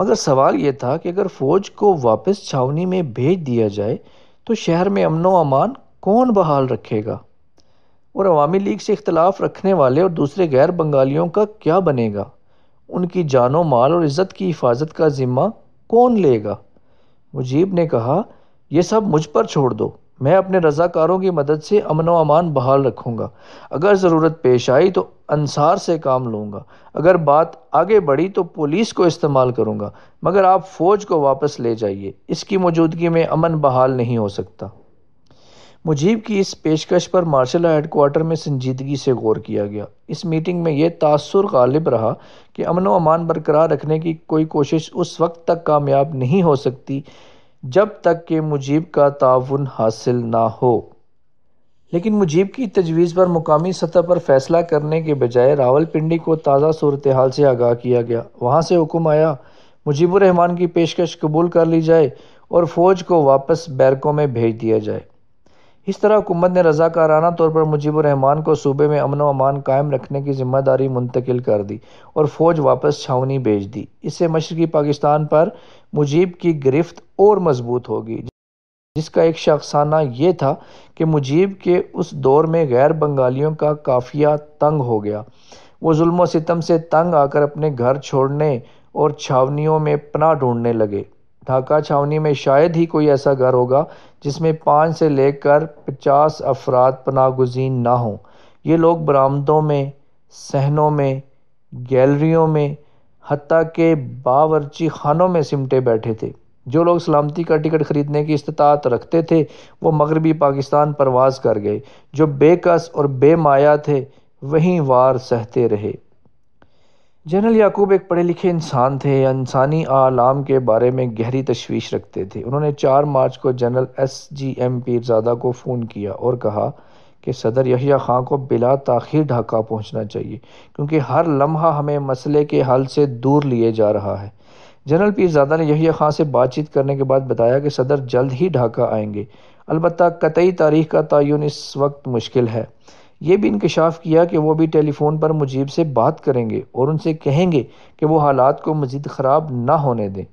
मगर सवाल ये था कि अगर फ़ौज को वापस छावनी में भेज दिया जाए तो शहर में अमन अमान कौन बहाल रखेगा और अवामी लीग से इख्तलाफ रखने वाले और दूसरे गैर बंगालियों का क्या बनेगा उनकी जानो माल और इज़्ज़त की हिफाजत का ज़िम्मा कौन लेगा मुजीब ने कहा यह सब मुझ पर छोड़ दो मैं अपने रज़ाकारों की मदद से अमन व अमान बहाल रखूँगा अगर ज़रूरत पेश आई तो अनसार से काम लूँगा अगर बात आगे बढ़ी तो पुलिस को इस्तेमाल करूँगा मगर आप फ़ौज को वापस ले जाइए इसकी मौजूदगी में अमन बहाल नहीं हो सकता मुजीब की इस पेशकश पर मार्शल हेडकोार्टर में संजीदगी से गौर किया गया इस मीटिंग में यह तासर गालिब रहा कि अमन व अमान बरकरार रखने की कोई कोशिश उस वक्त तक कामयाब नहीं हो सकती जब तक कि मुजीब का ताउन हासिल ना हो लेकिन मुजीब की तजवीज़ पर मुकामी सतह पर फैसला करने के बजाय रावलपिंडी को ताज़ा सूरत हाल से आगाह किया गया वहाँ से हुक्म आया मुजीबरहमान की पेशकश कबूल कर ली जाए और फ़ौज को वापस बैरकों में भेज दिया जाए इस तरह हुकूमत ने रजाकाराना तौर पर मुजीबरहमान को सूबे में अमन व अमान कायम रखने की जिम्मेदारी मुंतकिल कर दी और फ़ौज वापस छावनी भेज दी इससे मशरकी पाकिस्तान पर मुजीब की गिरफ्त और मजबूत होगी जिसका एक शख्साना ये था कि मुजीब के उस दौर में गैर बंगालियों का काफिया तंग हो गया वो जुल्म सितम से तंग आकर अपने घर छोड़ने और छावनियों में पनाह ढूंढने लगे ढाका छावनी में शायद ही कोई ऐसा घर होगा जिसमें पाँच से लेकर पचास अफराद पना गुजीन ना हों ये लोग बरामदों में सहनों में गैलरियों में हती के बावरची खानों में सिमटे बैठे थे जो लोग सलामती का टिकट ख़रीदने की इस्तात रखते थे वो मगरबी पाकिस्तान परवाज़ कर गए जो बेकस और बेमाया थे वहीं वार सहते रहे जनरल याकूब एक पढ़े लिखे इंसान थे इंसानी आलाम के बारे में गहरी तशवीश रखते थे उन्होंने 4 मार्च को general S G M Pirzada को फ़ोन किया और कहा कि सदर यहिया खां को बिला तखिर ढाका पहुंचना चाहिए क्योंकि हर लम्हा हमें मसले के हल से दूर लिए जा रहा है जनरल पीरजादा ने यहिया खां से बातचीत करने के बाद बताया कि सदर जल्द ही ढाका आएंगे अलबत् कतई तारीख का तयन इस वक्त मुश्किल है ये भी इंकशाफ किया कि वो भी टेलीफोन पर मुजीब से बात करेंगे और उनसे कहेंगे कि वो हालात को मज़ीद ख़राब ना होने दें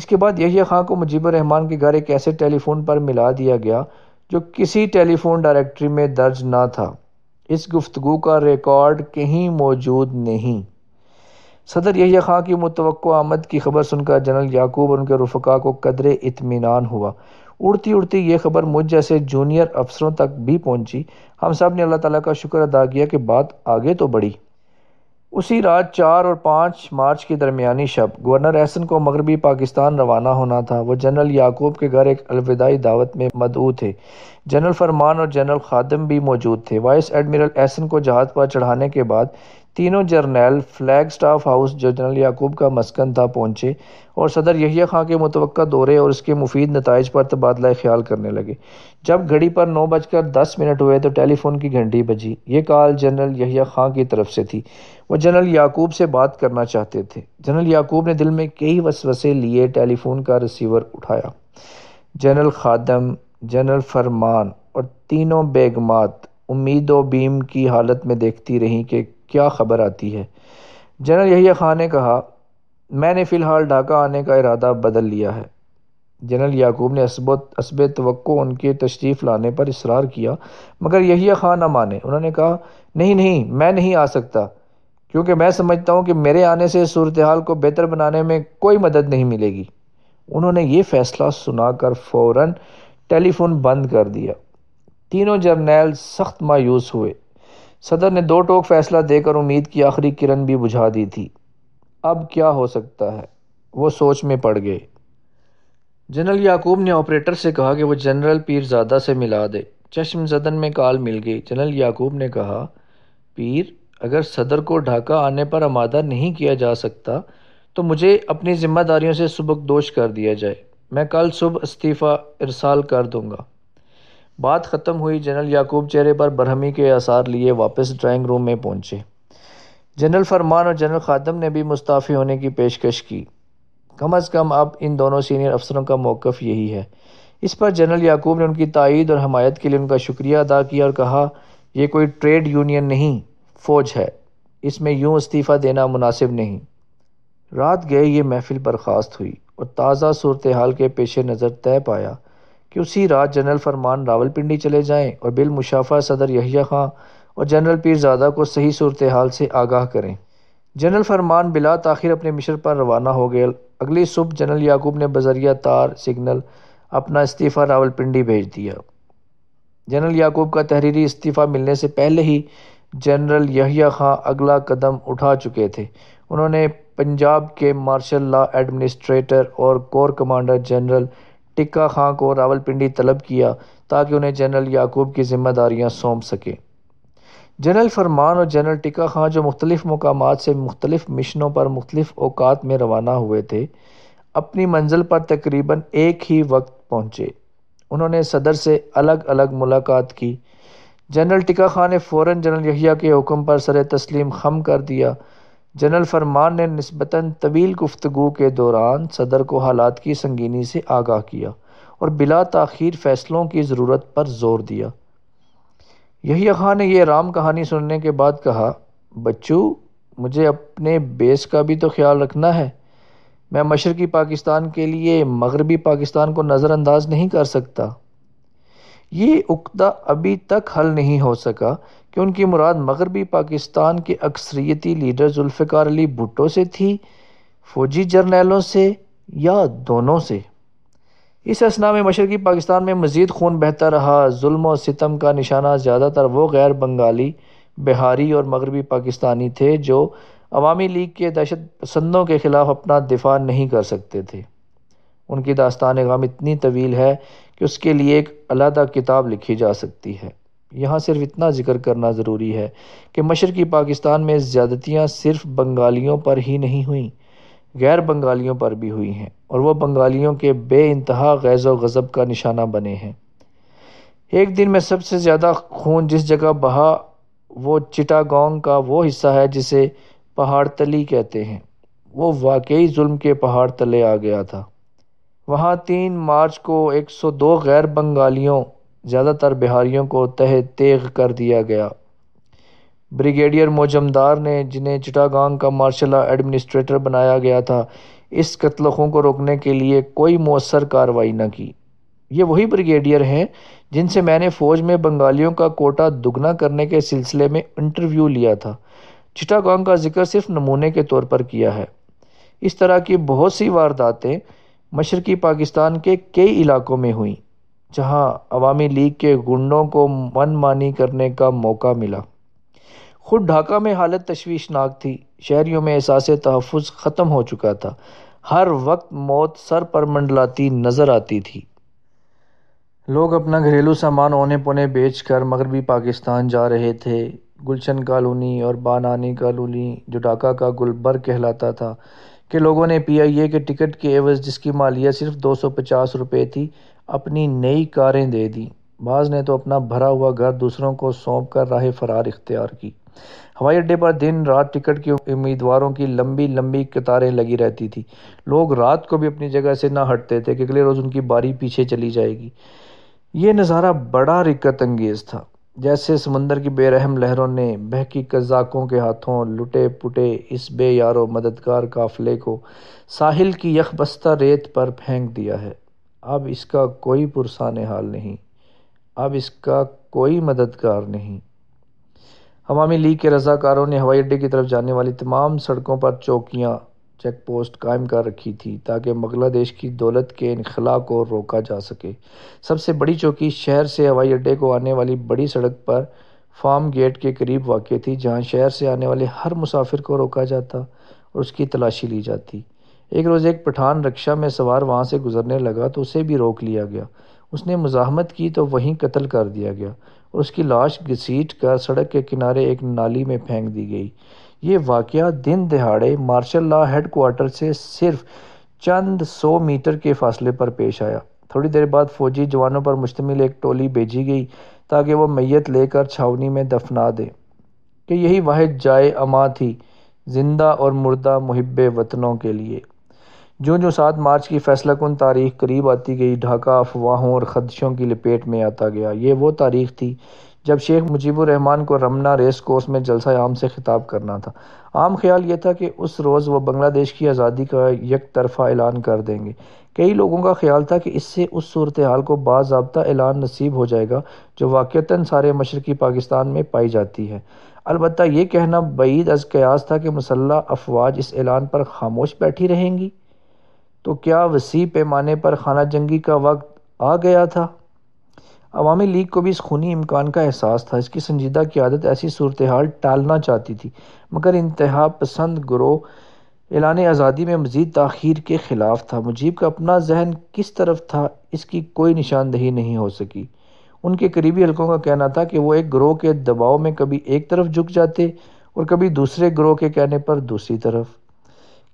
इसके बाद यही खां को मुजीब रहमान के घर एक ऐसे टेलीफोन पर मिला दिया गया जो किसी टेलीफोन डायरेक्ट्री में दर्ज ना था इस गुफ्तु का रिकॉर्ड कहीं मौजूद नहीं सदर यही खां की मुतव आमद की खबर सुनकर जनरल याकूब और उनके रफका को कदर इतमान हुआ उड़ती उड़ती ये खबर मुझ जैसे जूनियर अफसरों तक भी पहुंची हम सब ने अल्लाह ताला का शुक्र अदा किया कि बात आगे तो बढ़ी उसी रात चार और पाँच मार्च के दरमियानी शब गवर्नर एहसन को मगरबी पाकिस्तान रवाना होना था वो जनरल याकूब के घर एक अलविदाई दावत में मदऊ थे जनरल फरमान और जनरल खादम भी मौजूद थे वाइस एडमिरल एहसन को जहाज़ पर चढ़ाने के बाद तीनों जर्नैल फ्लैग स्टाफ हाउस जो जनरल याकूब का मस्कन था पहुँचे और सदर यहिया खां के मुतव दौरे और इसके मुफीद नतज पर तबादला ख्याल करने लगे जब घड़ी पर नौ बजकर दस मिनट हुए तो टेलीफोन की घंटी बजी ये कॉल जनरल यहिया खां की तरफ से थी वह जनरल याकूब से बात करना चाहते थे जनरल याकूब ने दिल में कई वसवसे लिए टेलीफोन का रिसीवर उठाया जनरल खादम जनरल फरमान और तीनों बेगमात उम्मीद व बीम की हालत में देखती रहीं कि क्या खबर आती है जनरल यही खान ने कहा मैंने फ़िलहाल ढाका आने का इरादा बदल लिया है जनरल याकूब ने असब तो उनके तशरीफ़ लाने पर इसरार किया मगर यही खान न माने उन्होंने कहा नहीं नहीं मैं नहीं आ सकता क्योंकि मैं समझता हूँ कि मेरे आने से सूरत हाल को बेहतर बनाने में कोई मदद नहीं मिलेगी उन्होंने ये फ़ैसला सुनाकर फ़ौर टेलीफ़ोन बंद कर दिया तीनों जर्नैल सख्त मायूस हुए सदर ने दो टोक फैसला देकर उम्मीद की आखिरी किरण भी बुझा दी थी अब क्या हो सकता है वो सोच में पड़ गए जनरल याकूब ने ऑपरेटर से कहा कि वो जनरल पीरजादा से मिला दे चश्म जदन में काल मिल गई जनरल याकूब ने कहा पीर अगर सदर को ढाका आने पर आमादा नहीं किया जा सकता तो मुझे अपनी ज़िम्मेदारियों से सबक दोष कर दिया जाए मैं कल सुबह इस्तीफ़ा इरसाल कर दूंगा बात ख़त्म हुई जनरल याकूब चेहरे पर बरहमी के आसार लिए वापस ड्राइंग रूम में पहुंचे जनरल फरमान और जनरल ख़ातम ने भी मुस्ताफ़ी होने की पेशकश की कम अज़ कम अब इन दोनों सीनियर अफसरों का मौक़ यही है इस पर जनरल याकूब ने उनकी तइद और हमायत के लिए उनका शुक्रिया अदा किया और कहा यह कोई ट्रेड यूनियन नहीं फ़ौज है इसमें यूँ इस्तीफ़ा देना मुनासिब नहीं रात गए ये महफिल बर्खास्त हुई और ताज़ा सूरत हाल के पेश नज़र तय पाया कि उसी रात जनरल फरमान रावलपिंडी चले जाएं और बिलमुशाफा सदर यहिया खां और जनरल पीरजादा को सही सूरत हाल से आगाह करें जनरल फरमान बिला ताखिर अपने मिशर पर रवाना हो गया अगली सुबह जनरल याकूब ने बजरिया तार सिग्नल अपना इस्तीफ़ा रावलपिंडी भेज दिया जनरल याकूब का तहरीरी इस्तीफ़ा मिलने से पहले ही जनरल यहिया खां अगला कदम उठा चुके थे उन्होंने पंजाब के मार्शल ला एडमिनिस्ट्रेटर और corps commander general Tikka Khan को रावलपिंडी तलब किया ताकि उन्हें जनरल याकूब की जिम्मेदारियाँ सौंप सके जनरल फरमान और जनरल टिक्का खां जो मुख्तलिफ मकाम से मुख्तलिफ मिशनों पर मुख्तलिफ अवकात में रवाना हुए थे अपनी मंजिल पर तकरीबन एक ही वक्त पहुँचे उन्होंने सदर से अलग अलग मुलाकात की जनरल टिका खां ने फ़ौर जनरल यहिया के हुक्म पर सर तस्लीम खम कर दिया जनरल फरमान ने नस्बता तवील गुफ्तु के दौरान सदर को हालात की संगीनी से आगाह किया और बिला तखिर फैसलों की ज़रूरत पर जोर दिया यही खान ने यह राम कहानी सुनने के बाद कहा बच्चू मुझे अपने बेस का भी तो ख्याल रखना है मैं मशरक़ी पाकिस्तान के लिए मगरबी पाकिस्तान को नज़रअंदाज नहीं कर सकता ये उकदा अभी तक हल नहीं हो सका कि उनकी मुराद मगरबी पाकिस्तान के अक्सरियती लीडर जुल्फ़िकार अली भुटो से थी फ़ौजी जर्नैलों से या दोनों से इस असना में मशरक़ी पाकिस्तान में मज़ीद खून बहता रहा जुल्म और सितम का निशाना ज़्यादातर वो गैर बंगाली बिहारी और मगरबी पाकिस्तानी थे जो अवामी लीग के दहशत पसंदों के ख़िलाफ़ अपना दिफा नहीं कर सकते थे उनकी दास्तान गम इतनी तवील है कि उसके लिए एक अलहदा किताब लिखी जा सकती है यहाँ सिर्फ इतना जिक्र करना ज़रूरी है कि मशर की पाकिस्तान में ज़्यादतियाँ सिर्फ बंगालियों पर ही नहीं हुई गैर बंगालियों पर भी हुई हैं और वह बंगालियों के बे इंतहा गैज़ व का निशाना बने हैं एक दिन में सबसे ज़्यादा खून जिस जगह बहा वो चिटागोंग का वो हिस्सा है जिसे पहाड़ तली कहते हैं वो वाकई जुल्म के पहाड़ तले आ गया था वहाँ तीन मार्च को 102 गैर बंगालियों ज़्यादातर बिहारियों को तह तेग कर दिया गया ब्रिगेडियर मोजमदार ने जिन्हें चिटागांग का मार्शल एडमिनिस्ट्रेटर बनाया गया था इस कत्लखों को रोकने के लिए कोई मौसर कार्रवाई न की ये वही ब्रिगेडियर हैं जिनसे मैंने फ़ौज में बंगालियों का कोटा दुगना करने के सिलसिले में इंटरव्यू लिया था चिटागांग का जिक्र सिर्फ नमूने के तौर पर किया है इस तरह की बहुत सी वारदातें मशरकी पाकिस्तान के कई इलाकों में हुई जहां अवामी लीग के गुंडों को मनमानी करने का मौका मिला खुद ढाका में हालत तशवीशनाक थी शहरीों में एहसास तहफ़ ख़त्म हो चुका था हर वक्त मौत सर पर मंडलाती नज़र आती थी लोग अपना घरेलू सामान ओने पौने बेच कर मगरबी पाकिस्तान जा रहे थे गुलशन कॉलोनी और बानानी कॉलोनी जो ढाका का गुलबर्ग कहलाता था कि लोगों ने पी आई ए के टिकट के एवज़ जिसकी मालिया सिर्फ दो सौ पचास रुपये थी अपनी नई कारें दे दी बाज़ ने तो अपना भरा हुआ घर दूसरों को सौंप कर राह फ़रार इख्तियार की हवाई अड्डे पर दिन रात टिकट के उम्मीदवारों की लंबी लंबी कतारें लगी रहती थी लोग रात को भी अपनी जगह से ना हटते थे कि अगले रोज़ उनकी बारी पीछे चली जाएगी ये नज़ारा बड़ा रिकत अंगेज़ था जैसे समंदर की बेरहम लहरों ने बहकी कज़ाकों के हाथों लुटे पुटे इस बे यारो मददगार काफिले को साहिल की बस्ता रेत पर फेंक दिया है अब इसका कोई पुरसान हाल नहीं अब इसका कोई मददगार नहीं हवामी लीग के रजाकारों ने हवाई अड्डे की तरफ जाने वाली तमाम सड़कों पर चौकियाँ चेक पोस्ट कायम कर रखी थी ताकि बांग्लादेश की दौलत के इनखला को रोका जा सके सबसे बड़ी चौकी शहर से हवाई अड्डे को आने वाली बड़ी सड़क पर फार्म गेट के करीब वाक़ थी जहाँ शहर से आने वाले हर मुसाफिर को रोका जाता और उसकी तलाशी ली जाती एक रोज़ एक पठान रक्षा में सवार वहाँ से गुजरने लगा तो उसे भी रोक लिया गया उसने मुजाहमत की तो वहीं कत्ल कर दिया गया और उसकी लाश घसीट कर सड़क के किनारे एक नाली में फेंक दी गई ये वाक़ दिन दिहाड़े मार्शल ला हेड कोार्टर से सिर्फ चंद सौ मीटर के फासले पर पेश आया थोड़ी देर बाद फौजी जवानों पर मुश्तमिल एक टोली भेजी गई ताकि वह मैत लेकर छावनी में दफना दें कि यही वाद जाए अमां थी ज़िंदा और मुर्दा मुहब वतनों के लिए जो जो सात मार्च की फैसला कन तारीख करीब आती गई ढाका अफवाहों और खदशों की लपेट में आता गया ये वो तारीख थी जब शेख मुजीबरहमान को रमना रेस कोर्स में जलसा आम से खिताब करना था आम ख्याल ये था कि उस रोज़ वह बांग्लादेश की आज़ादी का यक तरफा ऐलान कर देंगे कई लोगों का ख्याल था कि इससे उस सूरत हाल को बाबा ऐलान नसीब हो जाएगा जो वाक़ता सारे मशरक़ी पाकिस्तान में पाई जाती है अलबत् ये कहना बईद अज़ कयास था कि मुसल्ह अफवाज इस ऐलान पर खामोश बैठी रहेंगी तो क्या वसी पैमाने पर खाना जंगी का वक्त आ गया था अवामी लीग को भी इस खूनी इम्कान का एहसास था इसकी संजीदा की आदत ऐसी सूरत हाल टालना चाहती थी मगर इंतहा पसंद ग्रोह एलान आज़ादी में मज़ीद तखीर के ख़िलाफ़ था मुजीब का अपना जहन किस तरफ था इसकी कोई निशानदही नहीं हो सकी उनके करीबी हलकों का कहना था कि वो एक ग्रोह के दबाव में कभी एक तरफ झुक जाते और कभी दूसरे ग्रोह के कहने पर दूसरी तरफ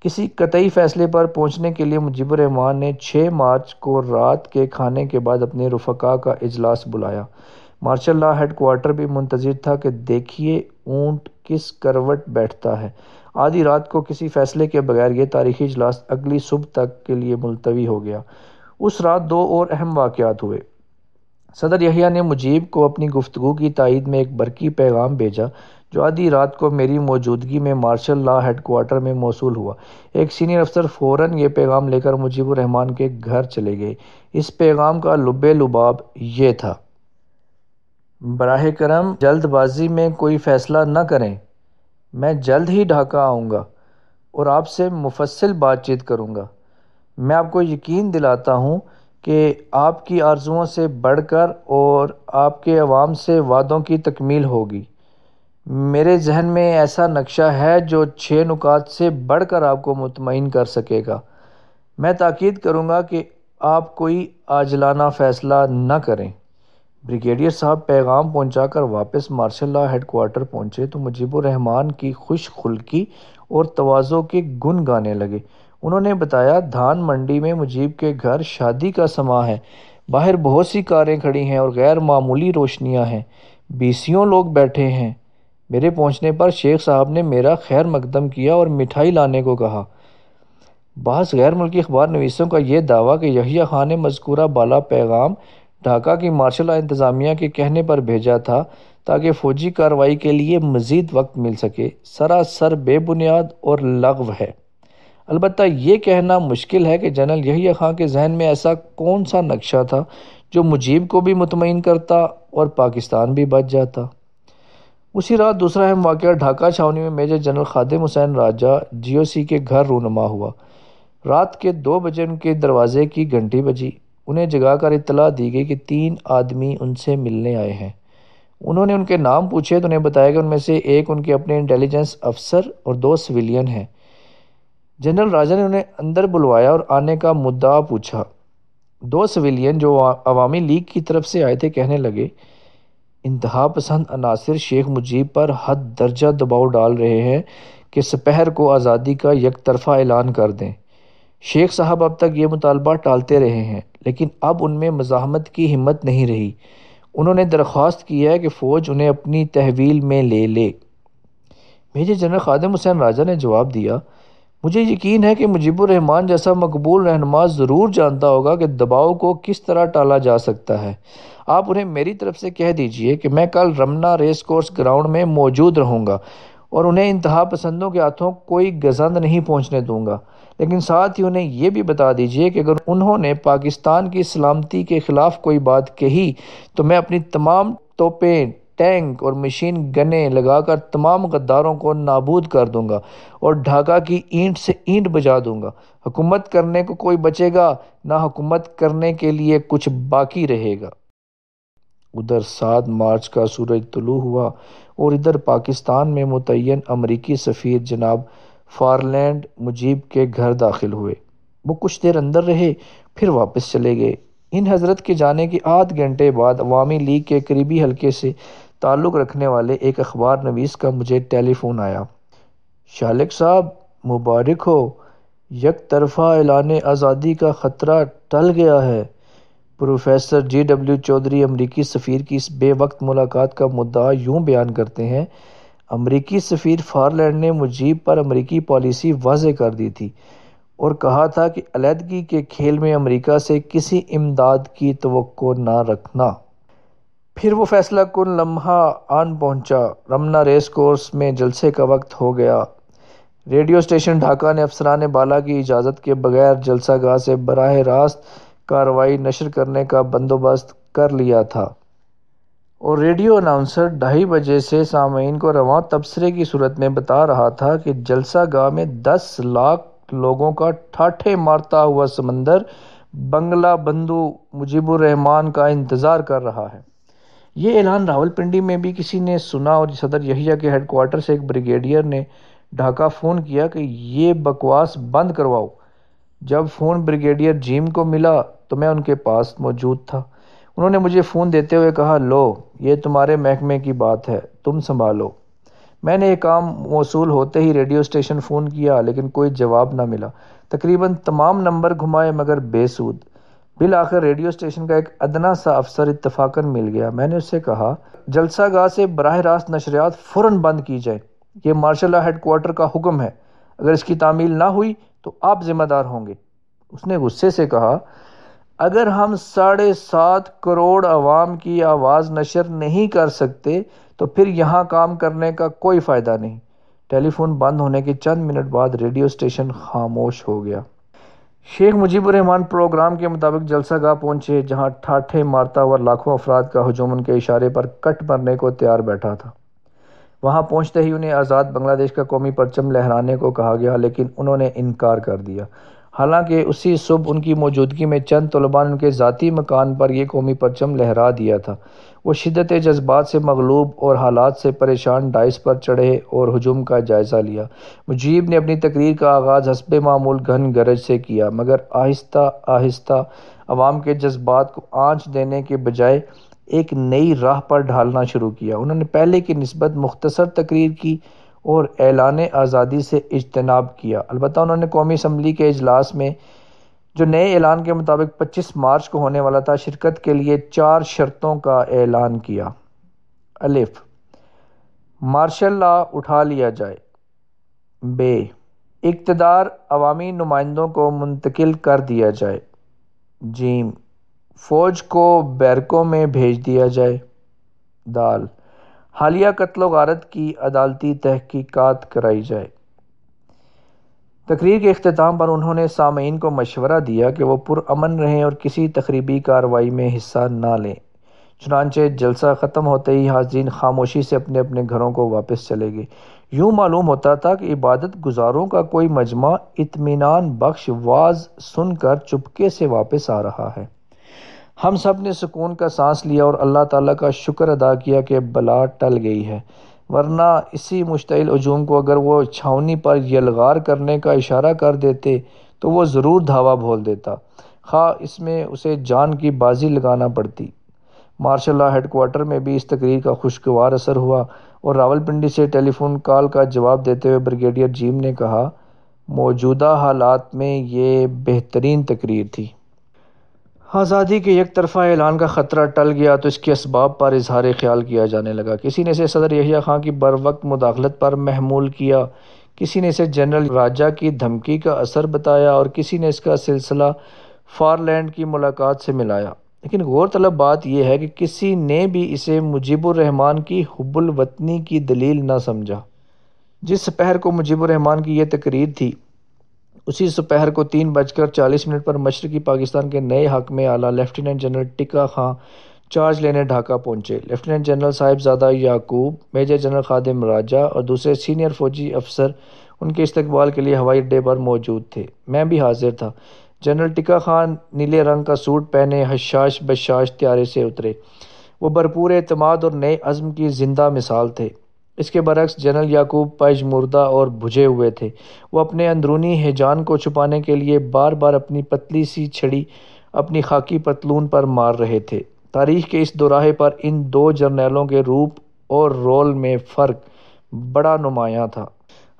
किसी कतई फैसले पर पहुंचने के लिए मुजीबर रहमान ने 6 मार्च को रात के खाने के बाद अपने रफका का अजलास बुलाया मार्शल ला हेडकोार्टर भी मुंतजर था कि देखिए ऊंट किस करवट बैठता है आधी रात को किसी फैसले के बगैर यह तारीखी इजलास अगली सुबह तक के लिए मुलतवी हो गया उस रात दो और अहम वाक़ात हुए सदर यहिया ने मुजीब को अपनी गुफ्तु की तइद में एक बरकी पैगाम भेजा जो आधी रात को मेरी मौजूदगी में मार्शल लॉ हेडकोार्टर में मौसू हुआ एक सीनियर अफसर फ़ौर ये पैगाम लेकर मुजीबरहमान के घर चले गए इस पैगाम का लुब लुबाब ये था बरह करम जल्दबाजी में कोई फ़ैसला न करें मैं जल्द ही ढाका आऊँगा और आपसे मुफसल बातचीत करूँगा मैं आपको यकीन दिलाता हूँ कि आपकी आर्जुओं से बढ़ कर और आपके अवाम से वादों की तकमील होगी मेरे जहन में ऐसा नक्शा है जो छः नुकात से बढ़कर आपको मुतमिन कर सकेगा मैं ताकीद करूँगा कि आप कोई आजलाना फ़ैसला न करें ब्रिगेडियर साहब पैगाम पहुँचा कर वापस मार्शल ला हेडकोार्टर पहुँचे तो मुजीबरहमान की खुश खुलकी और तोज़ो के गुन गाने लगे उन्होंने बताया धान मंडी में मुजीब के घर शादी का समा है बाहर बहुत सी कारें खड़ी हैं और गैर मामूली रोशनियाँ हैं बीसियों लोग बैठे हैं मेरे पहुंचने पर शेख साहब ने मेरा खैर मकदम किया और मिठाई लाने को कहा बास गैर मुल्की अखबार नवीसों का यह दावा कि यहिया खान ने मजकूरा बाला पैगाम ढाका की मार्शल इंतज़ामिया के कहने पर भेजा था ताकि फ़ौजी कार्रवाई के लिए मज़ीद वक्त मिल सके सरासर बेबुनियाद और लगव है अलबत् यह कहना मुश्किल है कि जनरल यहिया खां के जहन में ऐसा कौन सा नक्शा था जो मुजीब को भी मुतमिन करता और पाकिस्तान भी बच जाता उसी रात दूसरा अहम वाक़ ढाका छावनी में मेजर जनरल खादिम हुसैन राजा जी के घर रूनमा हुआ रात के दो बजे उनके दरवाज़े की घंटी बजी उन्हें जगाकर इतला दी गई कि तीन आदमी उनसे मिलने आए हैं उन्होंने उनके नाम पूछे तो उन्हें बताया कि उनमें से एक उनके अपने इंटेलिजेंस अफसर और दो सिविलियन हैं जनरल राजा ने उन्हें अंदर बुलवाया और आने का मुद्दा पूछा दो सिविलियन जो अवामी लीग की तरफ से आए थे कहने लगे इंतहा पसंद अनासर शेख मुजीब पर हद दर्जा दबाव डाल रहे हैं कि सपहर को आज़ादी का तरफा ऐलान कर दें शेख साहब अब तक ये मुतालबा टालते रहे हैं लेकिन अब उनमें मज़ामत की हिम्मत नहीं रही उन्होंने दरख्वास्त की है कि फ़ौज उन्हें अपनी तहवील में ले ले मेजर जनरल खादम हुसैन राजा ने जवाब दिया मुझे यकीन है कि मुजीबरहमान जैसा मकबूल रहनमा ज़रूर जानता होगा कि दबाव को किस तरह टाला जा सकता है आप उन्हें मेरी तरफ से कह दीजिए कि मैं कल रमना रेस कोर्स ग्राउंड में मौजूद रहूँगा और उन्हें इंतहा पसंदों के हाथों कोई गजंद नहीं पहुँचने दूँगा लेकिन साथ ही उन्हें यह भी बता दीजिए कि अगर उन्होंने पाकिस्तान की सलामती के ख़िलाफ़ कोई बात कही तो मैं अपनी तमाम तोपें टैंक और मशीन गने लगाकर तमाम गद्दारों को नाबूद कर दूंगा और ढाका की ईंट से ईंट बजा दूंगा हुकूमत करने को कोई बचेगा ना हुकूमत करने के लिए कुछ बाकी रहेगा उधर सात मार्च का सूरज तुलू हुआ और इधर पाकिस्तान में मुतन अमरीकी सफ़ीर जनाब फारलैंड मुजीब के घर दाखिल हुए वो कुछ देर अंदर रहे फिर वापस चले गए इन हजरत के जाने के आध घंटे बाद अवामी लीग के करीबी हलके से ताल्लुक़ रखने वाले एक अखबार नवीस का मुझे टेलीफ़ोन आया शालिक साहब मुबारक हो यक तरफ़ा एलान आज़ादी का ख़तरा टल गया है प्रोफेसर जी डब्ल्यू चौधरी अमरीकी सफ़ीर की इस बे वक्त मुलाकात का मुद्दा यूँ बयान करते हैं अमरीकी सफ़ीर फारलैंड ने मुजीब पर अमरीकी पॉलिसी वाज कर दी थी और कहा था कि अलीहदगी के खेल में अमरीका से किसी इमदाद की तो ना रखना फिर वो फैसला कन लम्हा आन पहुंचा रमना रेस कोर्स में जलसे का वक्त हो गया रेडियो स्टेशन ढाका ने अफसरान बाला की इजाज़त के बगैर जलसा गाह से बरह रास्त कार्रवाई नशर करने का बंदोबस्त कर लिया था और रेडियो अनाउंसर ढाई बजे से सामीन को रवा तबसरे की सूरत में बता रहा था कि जलसा गाह में दस लाख लोगों का ठाठे मारता हुआ समंदर बंगला बंधु मुजीबुर रहमान का इंतज़ार कर रहा है ये ऐलान रावलपिंडी में भी किसी ने सुना और सदर यहीया के हेडकोार्टर से एक ब्रिगेडियर ने ढाका फ़ोन किया कि ये बकवास बंद करवाओ जब फ़ोन ब्रिगेडियर जिम को मिला तो मैं उनके पास मौजूद था उन्होंने मुझे फ़ोन देते हुए कहा लो ये तुम्हारे महकमे की बात है तुम संभालो मैंने ये काम मौसू होते ही रेडियो स्टेशन फ़ोन किया लेकिन कोई जवाब ना मिला तकरीबन तमाम नंबर घुमाए मगर बेसूद बिल आखिर रेडियो स्टेशन का एक अदना सा अफसर इतफाकन मिल गया मैंने उससे कहा जलसा गाह से बरह रास्त नशरियात फ़ौर बंद की जाए ये मार्शल हेडकोार्टर का हुक्म है अगर इसकी तामील ना हुई तो आप ज़िम्मेदार होंगे उसने गुस्से से कहा अगर हम साढ़े सात करोड़ आवाम की आवाज़ नशर नहीं कर सकते तो फिर यहाँ काम करने का कोई फ़ायदा नहीं टेलीफोन बंद होने के चंद मिनट बाद रेडियो स्टेशन खामोश हो गया शेख मुजीबरहमान प्रोग्राम के मुताबिक जलसा गाह पहुंचे जहां ठाठे मारता और लाखों अफराद का हजूम के इशारे पर कट मरने को तैयार बैठा था वहां पहुंचते ही उन्हें आज़ाद बांग्लादेश का कौमी परचम लहराने को कहा गया लेकिन उन्होंने इनकार कर दिया हालांकि उसी सुबह उनकी मौजूदगी में चंद तलबा ने उनके ज़ाती मकान पर यह कौमी परचम लहरा दिया था वो शिदत जज्बात से मगलूब और हालात से परेशान डाइस पर चढ़े और हजूम का जायज़ा लिया मुजीब ने अपनी तकरीर का आगाज़ हसब मामूल घन गरज से किया मगर आहिस्ता आहिस्ता आवाम के जज्बात को आँच देने के बजाय एक नई राह पर ढालना शुरू किया उन्होंने पहले की नस्बत मुख्तसर तकरीर की और एलान आज़ादी से इजतनाब किया अलबत् उन्होंने कौमी असम्बली के अजलास में जो नए ऐलान के मुताबिक 25 मार्च को होने वाला था शिरकत के लिए चार शर्तों का ऐलान किया अलिफ मार्शल ला उठा लिया जाए बे इकतदार अवामी नुमाइंदों को मुंतकिल कर दिया जाए जीम फौज को बैरकों में भेज दिया जाए दाल हालिया कत्ल वारत की अदालती तहकीकात कराई जाए तकरीर के अख्ताम पर उन्होंने सामीन को मशवरा दिया कि वह पुरमन रहें और किसी तकरीबी कार्रवाई में हिस्सा ना लें चुनानचे जलसा ख़त्म होते ही हाजिन खामोशी से अपने अपने घरों को वापस चले गए यूँ मालूम होता था कि इबादत गुजारों का कोई मजमा इतमान बख्श वाज सुनकर चुपके से वापस आ रहा है हम सब ने सुकून का सांस लिया और अल्लाह ताला का शुक्र अदा किया कि बला टल गई है वरना इसी मुश्तिल हजूम को अगर वो छावनी पर यलगार करने का इशारा कर देते तो वो ज़रूर धावा भोल देता खा इसमें उसे जान की बाजी लगाना पड़ती मार्शल लॉ हेडकोार्टर में भी इस तकरीर का खुशगवार असर हुआ और रावलपिंडी से टेलीफोन कॉल का जवाब देते हुए ब्रिगेडियर जीम ने कहा मौजूदा हालात में ये बेहतरीन तकरीर थी आज़ादी के एक तरफ़ा ऐलान का ख़तरा टल गया तो इसके इसबाब पर इजहार ख्याल किया जाने लगा किसी ने इसे सदर यहिया खां की बर वक्त मुदाखलत पर महमूल किया किसी ने इसे जनरल राजा की धमकी का असर बताया और किसी ने इसका सिलसिला फारलैंड की मुलाकात से मिलाया लेकिन गौरतलब बात यह है कि किसी ने भी इसे मुजीबरहमान की हब्बुलवतनी की दलील ना समझा जिस पहर को मुजीबरहमान की यह तकरीर थी उसी दोपहर को तीन बजकर चालीस मिनट पर मशरकी पाकिस्तान के नए में आला लेफ्टिनेंट जनरल टिका खां चार्ज लेने ढाका पहुंचे lieutenant general Sahibzada Yaqub major general Khadim Raja और दूसरे सीनियर फौजी अफसर उनके इस्तकबाल के लिए हवाई अड्डे पर मौजूद थे मैं भी हाजिर था जनरल टिका खान नीले रंग का सूट पहने हशाश बशाश त्यारे से उतरे वो भरपूर अतमाद और नए अज़म की जिंदा मिसाल थे इसके बरक्स जनरल याकूब मुर्दा और भुझे हुए थे वो अपने अंदरूनी हिजान को छुपाने के लिए बार बार अपनी पतली सी छड़ी अपनी खाकी पतलून पर मार रहे थे तारीख के इस दोराहे पर इन दो जर्नैलों के रूप और रोल में फ़र्क बड़ा नुमाया था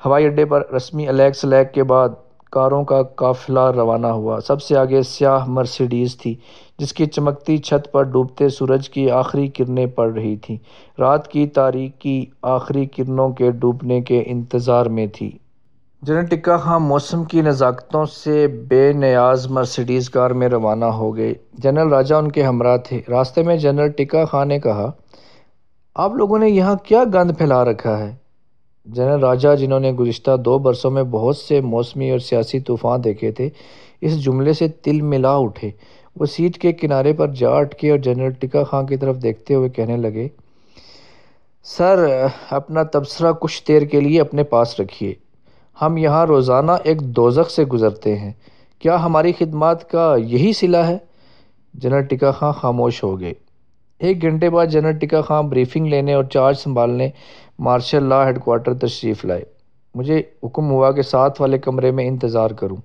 हवाई अड्डे पर रस्मी अलेक्स लैग के बाद कारों का काफिला रवाना हुआ सबसे आगे स्याह मर्सिडीज़ थी जिसकी चमकती छत पर डूबते सूरज की आखिरी किरणें पड़ रही थीं रात की तारीख की आखिरी किरणों के डूबने के इंतज़ार में थी जनरल हम खां मौसम की नज़ाकतों से बेनयाज़ मर्सिडीज़ कार में रवाना हो गए जनरल राजा उनके हमरा थे रास्ते में जनरल टिका खां ने कहा आप लोगों ने यहाँ क्या गंद फैला रखा है जनरल राजा जिन्होंने गुज्तर दो बरसों में बहुत से मौसमी और सियासी तूफ़ान देखे थे इस जुमले से तिल मिला उठे वो सीट के किनारे पर जा अटके और जनरल टिका खां की तरफ देखते हुए कहने लगे सर अपना तबसरा कुछ देर के लिए अपने पास रखिए हम यहाँ रोज़ाना एक दोजख से गुज़रते हैं क्या हमारी खिदमत का यही सिला है जनरल टिका खां खामोश हो गए एक घंटे बाद जनरल टिका खां ब्रीफिंग लेने और चार्ज संभालने मार्शल ला हेडकोार्टर तशरीफ़ लाए मुझे हुक्म हुआ कि साथ वाले कमरे में इंतज़ार करूं।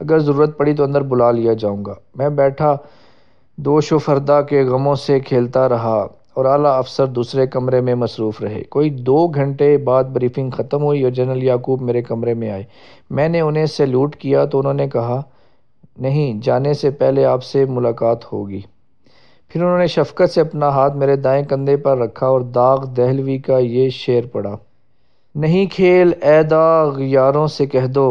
अगर ज़रूरत पड़ी तो अंदर बुला लिया जाऊंगा। मैं बैठा दो शोफरदा के गमों से खेलता रहा और आला अफसर दूसरे कमरे में मसरूफ़ रहे कोई दो घंटे बाद ब्रीफिंग ख़त्म हुई और जनरल याकूब मेरे कमरे में आए मैंने उन्हें सैल्यूट किया तो उन्होंने कहा नहीं जाने से पहले आपसे मुलाकात होगी फिर उन्होंने शफकत से अपना हाथ मेरे दाएं कंधे पर रखा और दाग दहलवी का ये शेर पढ़ा नहीं खेल ए दाग यारों से कह दो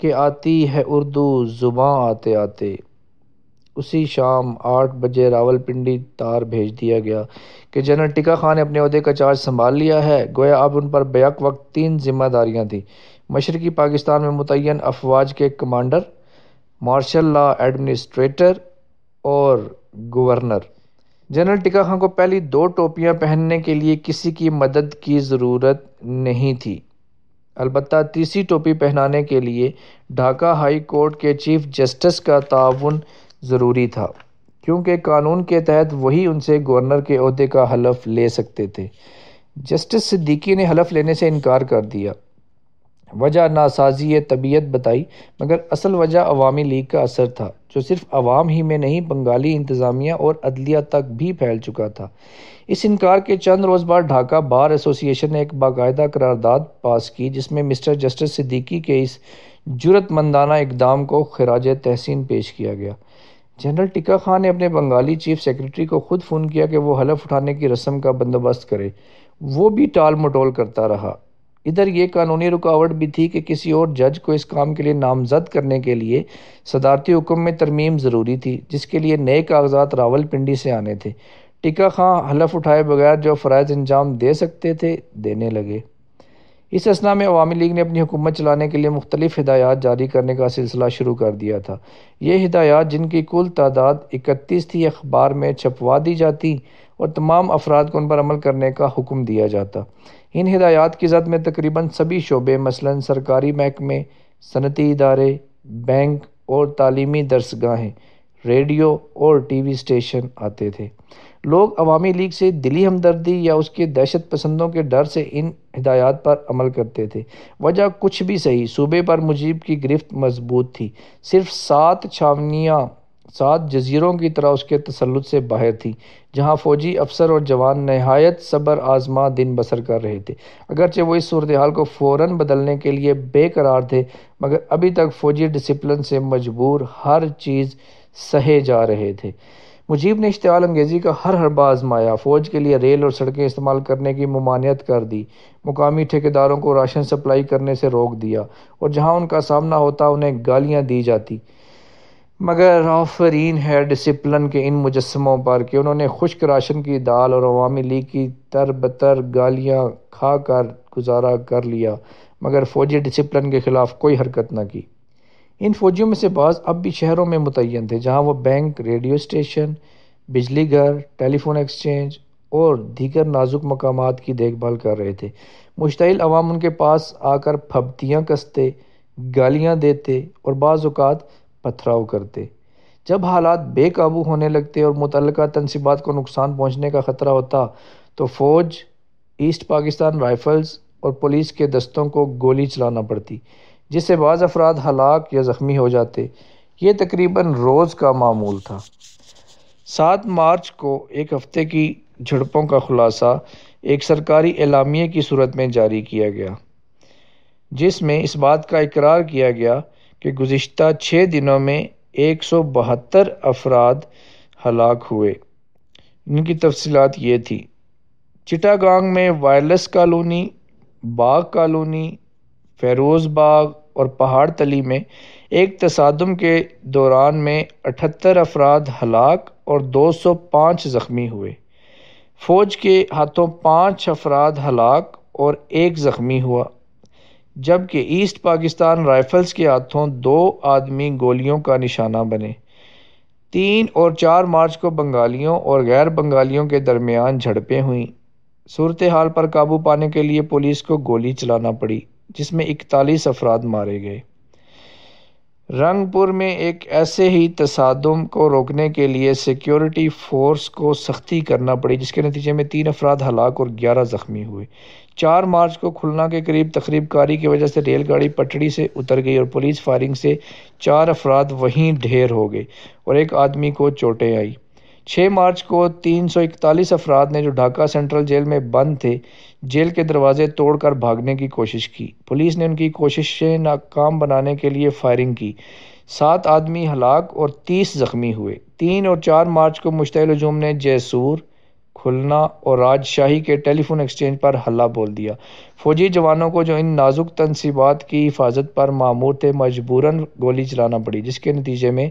कि आती है उर्दू ज़ुबाँ आते आते उसी शाम आठ बजे रावलपिंडी तार भेज दिया गया कि जनरल टिका खान ने अपने अहदे का चार्ज संभाल लिया है गोया अब उन पर बेक वक्त तीन जिम्मेदारियाँ थीं मशरकी पाकिस्तान में मुतन अफवाज के कमांडर मार्शल ला एडमिनिस्ट्रेटर और गवर्नर जनरल टिका खां को पहली दो टोपियां पहनने के लिए किसी की मदद की ज़रूरत नहीं थी अलबत् तीसरी टोपी पहनाने के लिए ढाका हाई कोर्ट के चीफ जस्टिस का ताउन ज़रूरी था क्योंकि कानून के तहत वही उनसे गवर्नर के अहदे का हलफ ले सकते थे जस्टिस सिद्दीकी ने हलफ लेने से इनकार कर दिया वजह नासाजी तबीयत बताई मगर असल वजह अवामी लीग का असर था जो सिर्फ अवाम ही में नहीं बंगाली इंतज़ामिया और अदलिया तक भी फैल चुका था इस इनकार के चंद रोज़ बाद ढाका बार एसोसिएशन ने एक बाकायदा करारदाद पास की जिसमें मिस्टर जस्टिस सिद्दीकी के इस जरूरतमंदाना इकदाम को खराज तहसीन पेश किया गया जनरल टिका खान ने अपने बंगाली चीफ सेक्रेटरी को खुद फ़ोन किया कि वो हलफ उठाने की रस्म का बंदोबस्त करे वो भी टाल मटोल करता रहा इधर ये कानूनी रुकावट भी थी कि किसी और जज को इस काम के लिए नामजद करने के लिए सदारती हुक्म में तरमीम ज़रूरी थी जिसके लिए नए कागजात रावलपिंडी से आने थे टिका खां हलफ उठाए बगैर जो फ़रज़ अंजाम दे सकते थे देने लगे इस असना में अवामी लीग ने अपनी हुकूमत चलाने के लिए मुख्तलिफ हिदायत जारी करने का सिलसिला शुरू कर दिया था ये हिदायत जिनकी कुल तादाद इकतीस थी अखबार में छपवा दी जाती और तमाम अफराद को उन पर अमल करने का हुक्म दिया जाता इन हिदायत की ज़द में तकरीबन सभी शोबे मसलन सरकारी महकमे सनती इदारे बैंक और तलीमी दरसगाहें रेडियो और टी वी स्टेशन आते थे लोग अवामी लीग से दिली हमदर्दी या उसके दहशत पसंदों के डर से इन हिदायत पर अमल करते थे वजह कुछ भी सही सूबे पर मुजीब की गिरफ्त मजबूत थी सिर्फ सात छावनियाँ सात जजीरों की तरह उसके तसलुत से बाहर थी जहाँ फ़ौजी अफसर और जवान नहायत सब्र आजमा दिन बसर कर रहे थे अगरचे वो इस सूरत हाल को फ़ौर बदलने के लिए बेकरार थे मगर अभी तक फ़ौजी डिसप्लिन से मजबूर हर चीज़ सहे जा रहे थे मुजीब ने इश्तियाल अंगेज़ी का हर हरबा आजमाया फ़ौज के लिए रेल और सड़कें इस्तेमाल करने की ममानियत कर दी मुकामी ठेकेदारों को राशन सप्लाई करने से रोक दिया और जहाँ उनका सामना होता उन्हें गालियाँ दी जाती मगर आफरीन है डिसिप्लिन के इन मुजस्मों पर कि उन्होंने खुश्क राशन की दाल और अवामी लीग की तर बतर गालियाँ खा कर गुजारा कर लिया मगर फ़ौजी डिसिप्लिन के ख़िलाफ़ कोई हरकत न की इन फ़ौजियों में से बाज़ अब भी शहरों में मुतन थे जहाँ वह बैंक रेडियो स्टेशन बिजली घर टेलीफोन एक्सचेंज और दीगर नाजुक मकाम की देखभाल कर रहे थे मुश्तिल अवाम उनके पास आकर फपतियाँ कसते गालियाँ देते और बाज़ात पथराव करते जब हालात बेकाबू होने लगते और मुतल तनसीबात को नुकसान पहुँचने का ख़तरा होता तो फ़ौज ईस्ट पाकिस्तान राइफ़ल्स और पुलिस के दस्तों को गोली चलाना पड़ती जिससे बाज़ अफराद हलाक या ज़ख्मी हो जाते ये तकरीबन रोज़ का मामूल था सात मार्च को एक हफ़्ते की झड़पों का खुलासा एक सरकारी एलामिया की सूरत में जारी किया गया जिसमें इस बात का इकरार किया गया कि गुज्त छः दिनों में एक सौ बहत्तर अफराद हलाक हुए इनकी तफसीत ये थी चिटागांग में wireless colony Bagh colony Feroz Bagh और पहाड़ तली में एक तसादम के दौरान में अठहत्तर अफराद हलाक और दो सौ पाँच ज़ख्मी हुए फ़ौज के हाथों पाँच अफराद हलाक और एक ज़ख्मी हुआ जबकि ईस्ट पाकिस्तान राइफ़ल्स के हाथों दो आदमी गोलियों का निशाना बने तीन और चार मार्च को बंगालियों और गैर बंगालियों के दरमियान झड़पें हुईं सूरत हाल पर काबू पाने के लिए पुलिस को गोली चलाना पड़ी जिसमें इकतालीस अफराद मारे गए रंगपुर में एक ऐसे ही तसादम को रोकने के लिए सिक्योरिटी फोर्स को सख्ती करना पड़ी जिसके नतीजे में तीन अफराद हलाक और ग्यारह ज़ख्मी हुए चार मार्च को खुलना के करीब तकरीबकारी की वजह से रेलगाड़ी पटड़ी से उतर गई और पुलिस फायरिंग से चार अफराद वहीं ढेर हो गए और एक आदमी को चोटें आई 6 मार्च को 341 अफराद ने जो ढाका सेंट्रल जेल में बंद थे जेल के दरवाजे तोड़कर भागने की कोशिश की पुलिस ने उनकी कोशिशें नाकाम बनाने के लिए फायरिंग की सात आदमी हलाक और तीस जख्मी हुए तीन और चार मार्च को मुश्तिल हजूम ने जयसूर खुलना और राजशाही के टेलीफोन एक्सचेंज पर हल्ला बोल दिया फौजी जवानों को जो इन नाजुक तनसीबात की हिफाजत पर मामूर थे मजबूरन गोली चलाना पड़ी जिसके नतीजे में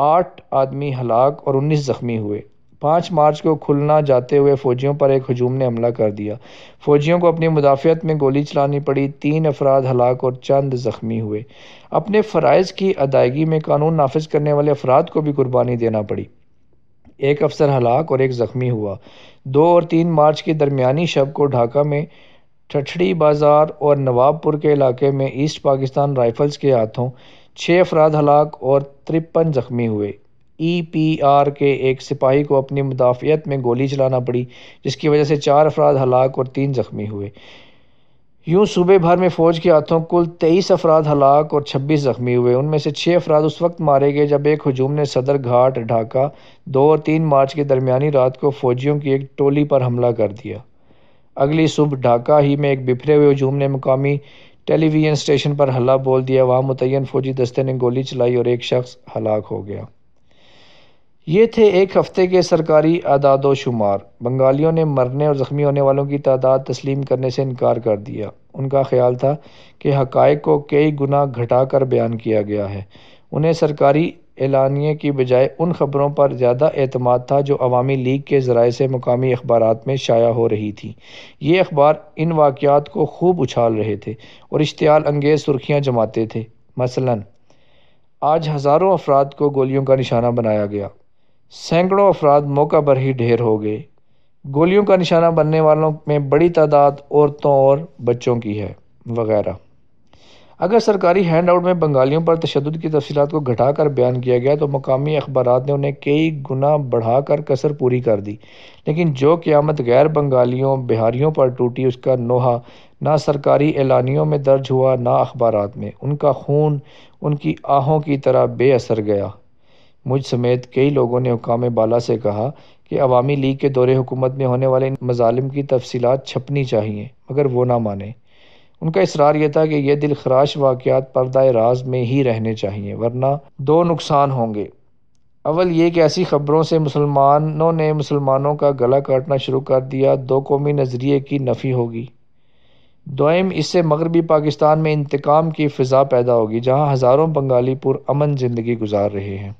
आठ आदमी हलाक और उन्नीस ज़ख्मी हुए पाँच मार्च को खुलना जाते हुए फ़ौजियों पर एक हजूम ने हमला कर दिया फ़ौजियों को अपनी मुदाफियत में गोली चलानी पड़ी तीन अफराद हलाक और चंद ज़ख्मी हुए अपने फ़रज़ की अदायगी में कानून नाफज करने वाले अफराद को भी कुर्बानी देना पड़ी एक अफसर हलाक और एक ज़ख्मी हुआ दो और तीन मार्च के दरमिया शब को ढाका में ठठड़ी बाज़ार और नवाबपुर के इलाके में ईस्ट पाकिस्तान राइफ़ल्स के हाथों छः अफराद हलाक और तिरपन ज़ख्मी हुए ई पी आर के एक सिपाही को अपनी मुदाफ़ियत में गोली चलाना पड़ी जिसकी वजह से चार अफराद हलाक और तीन ज़ख्मी हुए यूं सूबे भर में फ़ौज के हाथों कुल तेईस अफराद हलाक और छब्बीस ज़ख्मी हुए उनमें से छः अफराद उस वक्त मारे गए जब एक हजूम ने सदर घाट ढाका दो और तीन मार्च के दरमियानी रात को फ़ौजियों की एक टोली पर हमला कर दिया अगली सुबह ढाका ही में एक बिफरे हुए हजूम ने मुकामी टेलीविजन स्टेशन पर हल्ला बोल दिया वहाँ मुतन फौजी दस्ते ने गोली चलाई और एक शख्स हलाक हो गया ये थे एक हफ्ते के सरकारी आदाद शुमार बंगालियों ने मरने और ज़ख्मी होने वालों की तादाद तस्लीम करने से इनकार कर दिया उनका ख्याल था कि हक़ को कई गुना घटा कर बयान किया गया है उन्हें सरकारी एलानिए की बजाय उन ख़बरों पर ज़्यादा अतमाद था जो अवामी लीग के ज़राए से मुकामी अखबार में शाया हो रही थी ये अखबार इन वाक़ात को खूब उछाल रहे थे और इश्तियाल अंगेज़ सुर्खियाँ जमाते थे मसला आज हज़ारों अफराद को गोलियों का निशाना बनाया गया सैकड़ों अफराद मौका पर ही ढेर हो गए गोलियों का निशाना बनने वालों में बड़ी तादाद औरतों और बच्चों की है वगैरह अगर सरकारी हैंड आउट में बंगालियों पर तशद की तफसी को घटाकर बयान किया गया तो मकामी अखबार ने उन्हें कई गुना बढ़ाकर कसर पूरी कर दी लेकिन जो क़्यामत गैर बंगालियों बिहारियों पर टूटी उसका नोहा ना सरकारी एलानियों में दर्ज हुआ ना अखबार में उनका खून उनकी आहों की तरह बेअसर गया मुझ समेत कई लोगों ने हुकाम बाला से कहा कि अवामी लीग के दौरे हुकूमत में होने वाले मजालिम की तफसीत छपनी चाहिए मगर वो ना माने उनका इसरार यह था कि यह दिल खराश वाक़ात पर्दा राज में ही रहने चाहिए वरना दो नुकसान होंगे अवल ये कि ऐसी ख़बरों से मुसलमानों ने मुसलमानों का गला काटना शुरू कर दिया दो कौमी नज़रिए की नफ़ी होगी दोम इससे मगरबी पाकिस्तान में इंतकाम की फ़िज़ा पैदा होगी जहाँ हज़ारों बंगाली पुरमन ज़िंदगी गुजार रहे हैं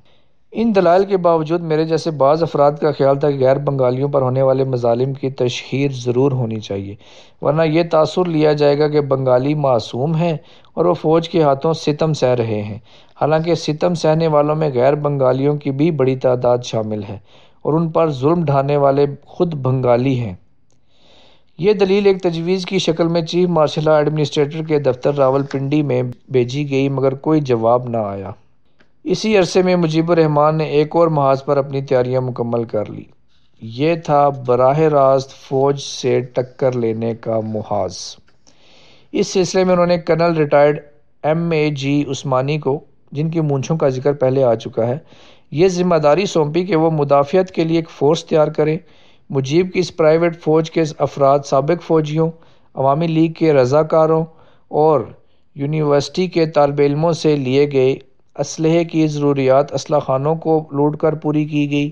इन दलाल के बावजूद मेरे जैसे बाज़ अफराद का ख्याल था कि गैर बंगालियों पर होने वाले मजालिम की तशहर ज़रूर होनी चाहिए वरना यह तासर लिया जाएगा कि बंगाली मासूम हैं और वह फ़ौज के हाथों सितम सह रहे हैं हालांकि सितम सहने वालों में गैर बंगालियों की भी बड़ी तादाद शामिल है और उन पर जुल्म ढाने वाले खुद बंगाली हैं ये दलील एक तजवीज़ की शक्ल में चीफ मार्शल एडमिनिस्ट्रेटर के दफ्तर रावलपिंडी में भेजी गई मगर कोई जवाब ना आया इसी अरसे में रहमान ने एक और महाज पर अपनी तैयारियां मुकम्मल कर ली ये था बराह रास्त फ़ौज से टक्कर लेने का महाज इस सिलसिले में उन्होंने colonel retired M A G Osmani को जिनकी मूंछों का जिक्र पहले आ चुका है ये जिम्मेदारी सौंपी कि वह मुदाफ़ियत के लिए एक फ़ोर्स तैयार करें मुजीब की इस प्राइवेट फ़ौज के अफराद सबक फ़ौजियों अवामी लीग के रज़ाकारों और यूनिवर्सिटी के तलब इलमों से लिए गए असलहे की ज़रूरियात असला खानों को लूट कर पूरी की गई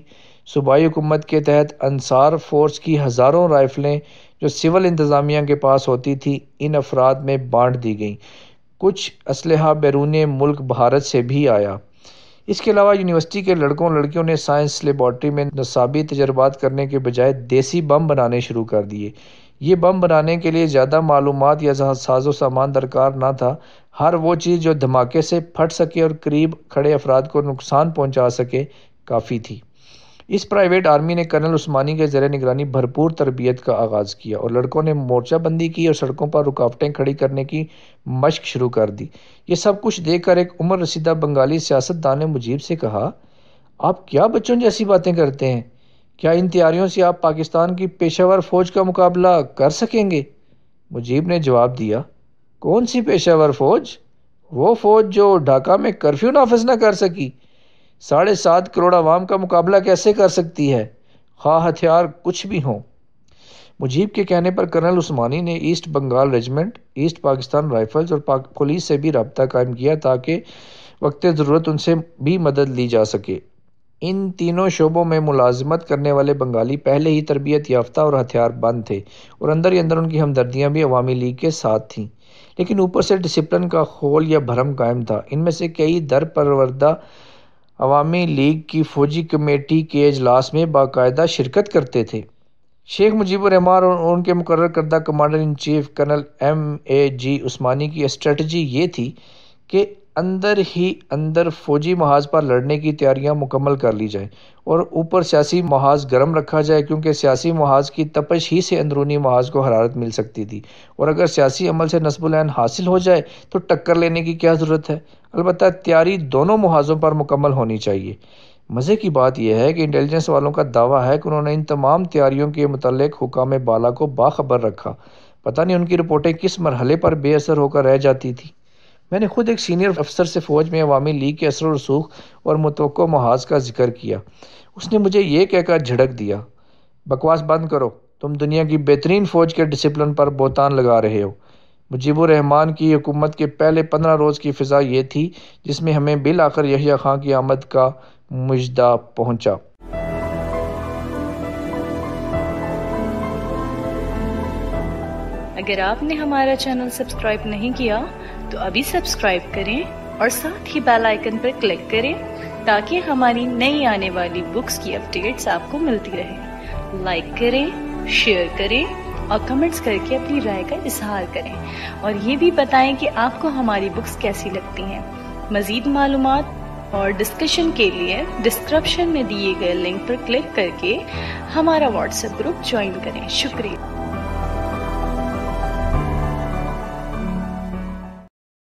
सूबाई हुकूमत के तहत अनसार फोर्स की हज़ारों राइफ़लें जो सिविल इंतज़ामिया के पास होती थी इन अफराद में बांट दी गई कुछ इसलहा बैरून मुल्क भारत से भी आया इसके अलावा यूनिवर्सिटी के लड़कों लड़कियों ने साइंस लेबॉट्री में नसाबी तजर्बात करने के बजाय देसी बम बनाने शुरू कर दिए ये बम बनाने के लिए ज़्यादा मालूम या साजो सामान दरकार ना था हर वो चीज़ जो धमाके से फट सके और करीब खड़े अफराद को नुकसान पहुंचा सके काफ़ी थी इस प्राइवेट आर्मी ने कर्नल उस्मानी के ज़र निगरानी भरपूर तरबियत का आगाज़ किया और लड़कों ने मोर्चाबंदी की और सड़कों पर रुकावटें खड़ी करने की मश्क शुरू कर दी ये सब कुछ देखकर एक उम्र रसीदा बंगाली सियासतदान ने मुजीब से कहा आप क्या बच्चों जैसी बातें करते हैं क्या इन तैयारियों से आप पाकिस्तान की पेशावर फौज का मुकाबला कर सकेंगे मुजीब ने जवाब दिया कौन सी पेशावर फौज वो फौज जो ढाका में कर्फ्यू नाफज ना कर सकी साढ़े सात करोड़ आवाम का मुकाबला कैसे कर सकती है खा हथियार कुछ भी हों मुजीब के कहने पर कर्नल उस्मानी ने east Bengal regiment east Pakistan rifles और पाक पुलिस से भी रबता कायम किया ताकि वक्त ज़रूरत उनसे भी मदद ली जा सके इन तीनों शोबों में मुलाजमत करने वाले बंगाली पहले ही तरबियत याफ्ता और हथियार बंद थे और अंदर ही अंदर उनकी हमदर्दियाँ भी अवामी लीग के साथ थीं लेकिन ऊपर से डिसिप्लिन का खोल या भरम कायम था इनमें से कई दर परवरदा अवामी लीग की फौजी कमेटी के अजलास में बाकायदा शिरकत करते थे शेख मुजीबर रहमान और उनके मुकर करदा commander in chief colonel M A G Osmani की स्ट्रेटजी ये थी कि अंदर ही अंदर फौजी महाज पर लड़ने की तैयारियां मुकम्मल कर ली जाए और ऊपर सियासी महाज गर्म रखा जाए क्योंकि सियासी महाज की तपश ही से अंदरूनी महाज को हरारत मिल सकती थी और अगर सियासी अमल से नस्बुलैन हासिल हो जाए तो टक्कर लेने की क्या ज़रूरत है अलबत् तैयारी दोनों महाजों पर मुकम्मल होनी चाहिए मज़े की बात यह है कि इंटेलिजेंस वालों का दावा है कि उन्होंने इन तमाम तैयारियों के मतलब हुकाम बाला को बाखबर रखा पता नहीं उनकी रिपोर्टें किस मरहले पर बेअसर होकर रह जाती थी मैंने खुद एक सीनियर अफसर से फ़ौज में अवामी लीग के असर रसूख और मतवक़ महाज का जिक्र किया उसने मुझे ये कहकर झड़क दिया बकवास बंद करो तुम दुनिया की बेहतरीन फ़ौज के डिसिप्लिन पर बोतान लगा रहे हो मुजीबरहमान की हुकूमत के पहले पंद्रह रोज़ की फ़िज़ा ये थी जिसमें हमें बिल आकर यहिया खां की आमद का मुजदा पहुँचा अगर आपने हमारा चैनल सब्सक्राइब नहीं किया तो अभी सब्सक्राइब करें और साथ ही बेल आइकन पर क्लिक करें ताकि हमारी नई आने वाली बुक्स की अपडेट्स आपको मिलती रहे लाइक करें शेयर करें और कमेंट्स करके अपनी राय का इजहार करें और ये भी बताएं कि आपको हमारी बुक्स कैसी लगती हैं मज़ीद मालूम और डिस्कशन के लिए डिस्क्रिप्शन में दिए गए लिंक पर क्लिक करके हमारा व्हाट्सएप ग्रुप ज्वाइन करें शुक्रिया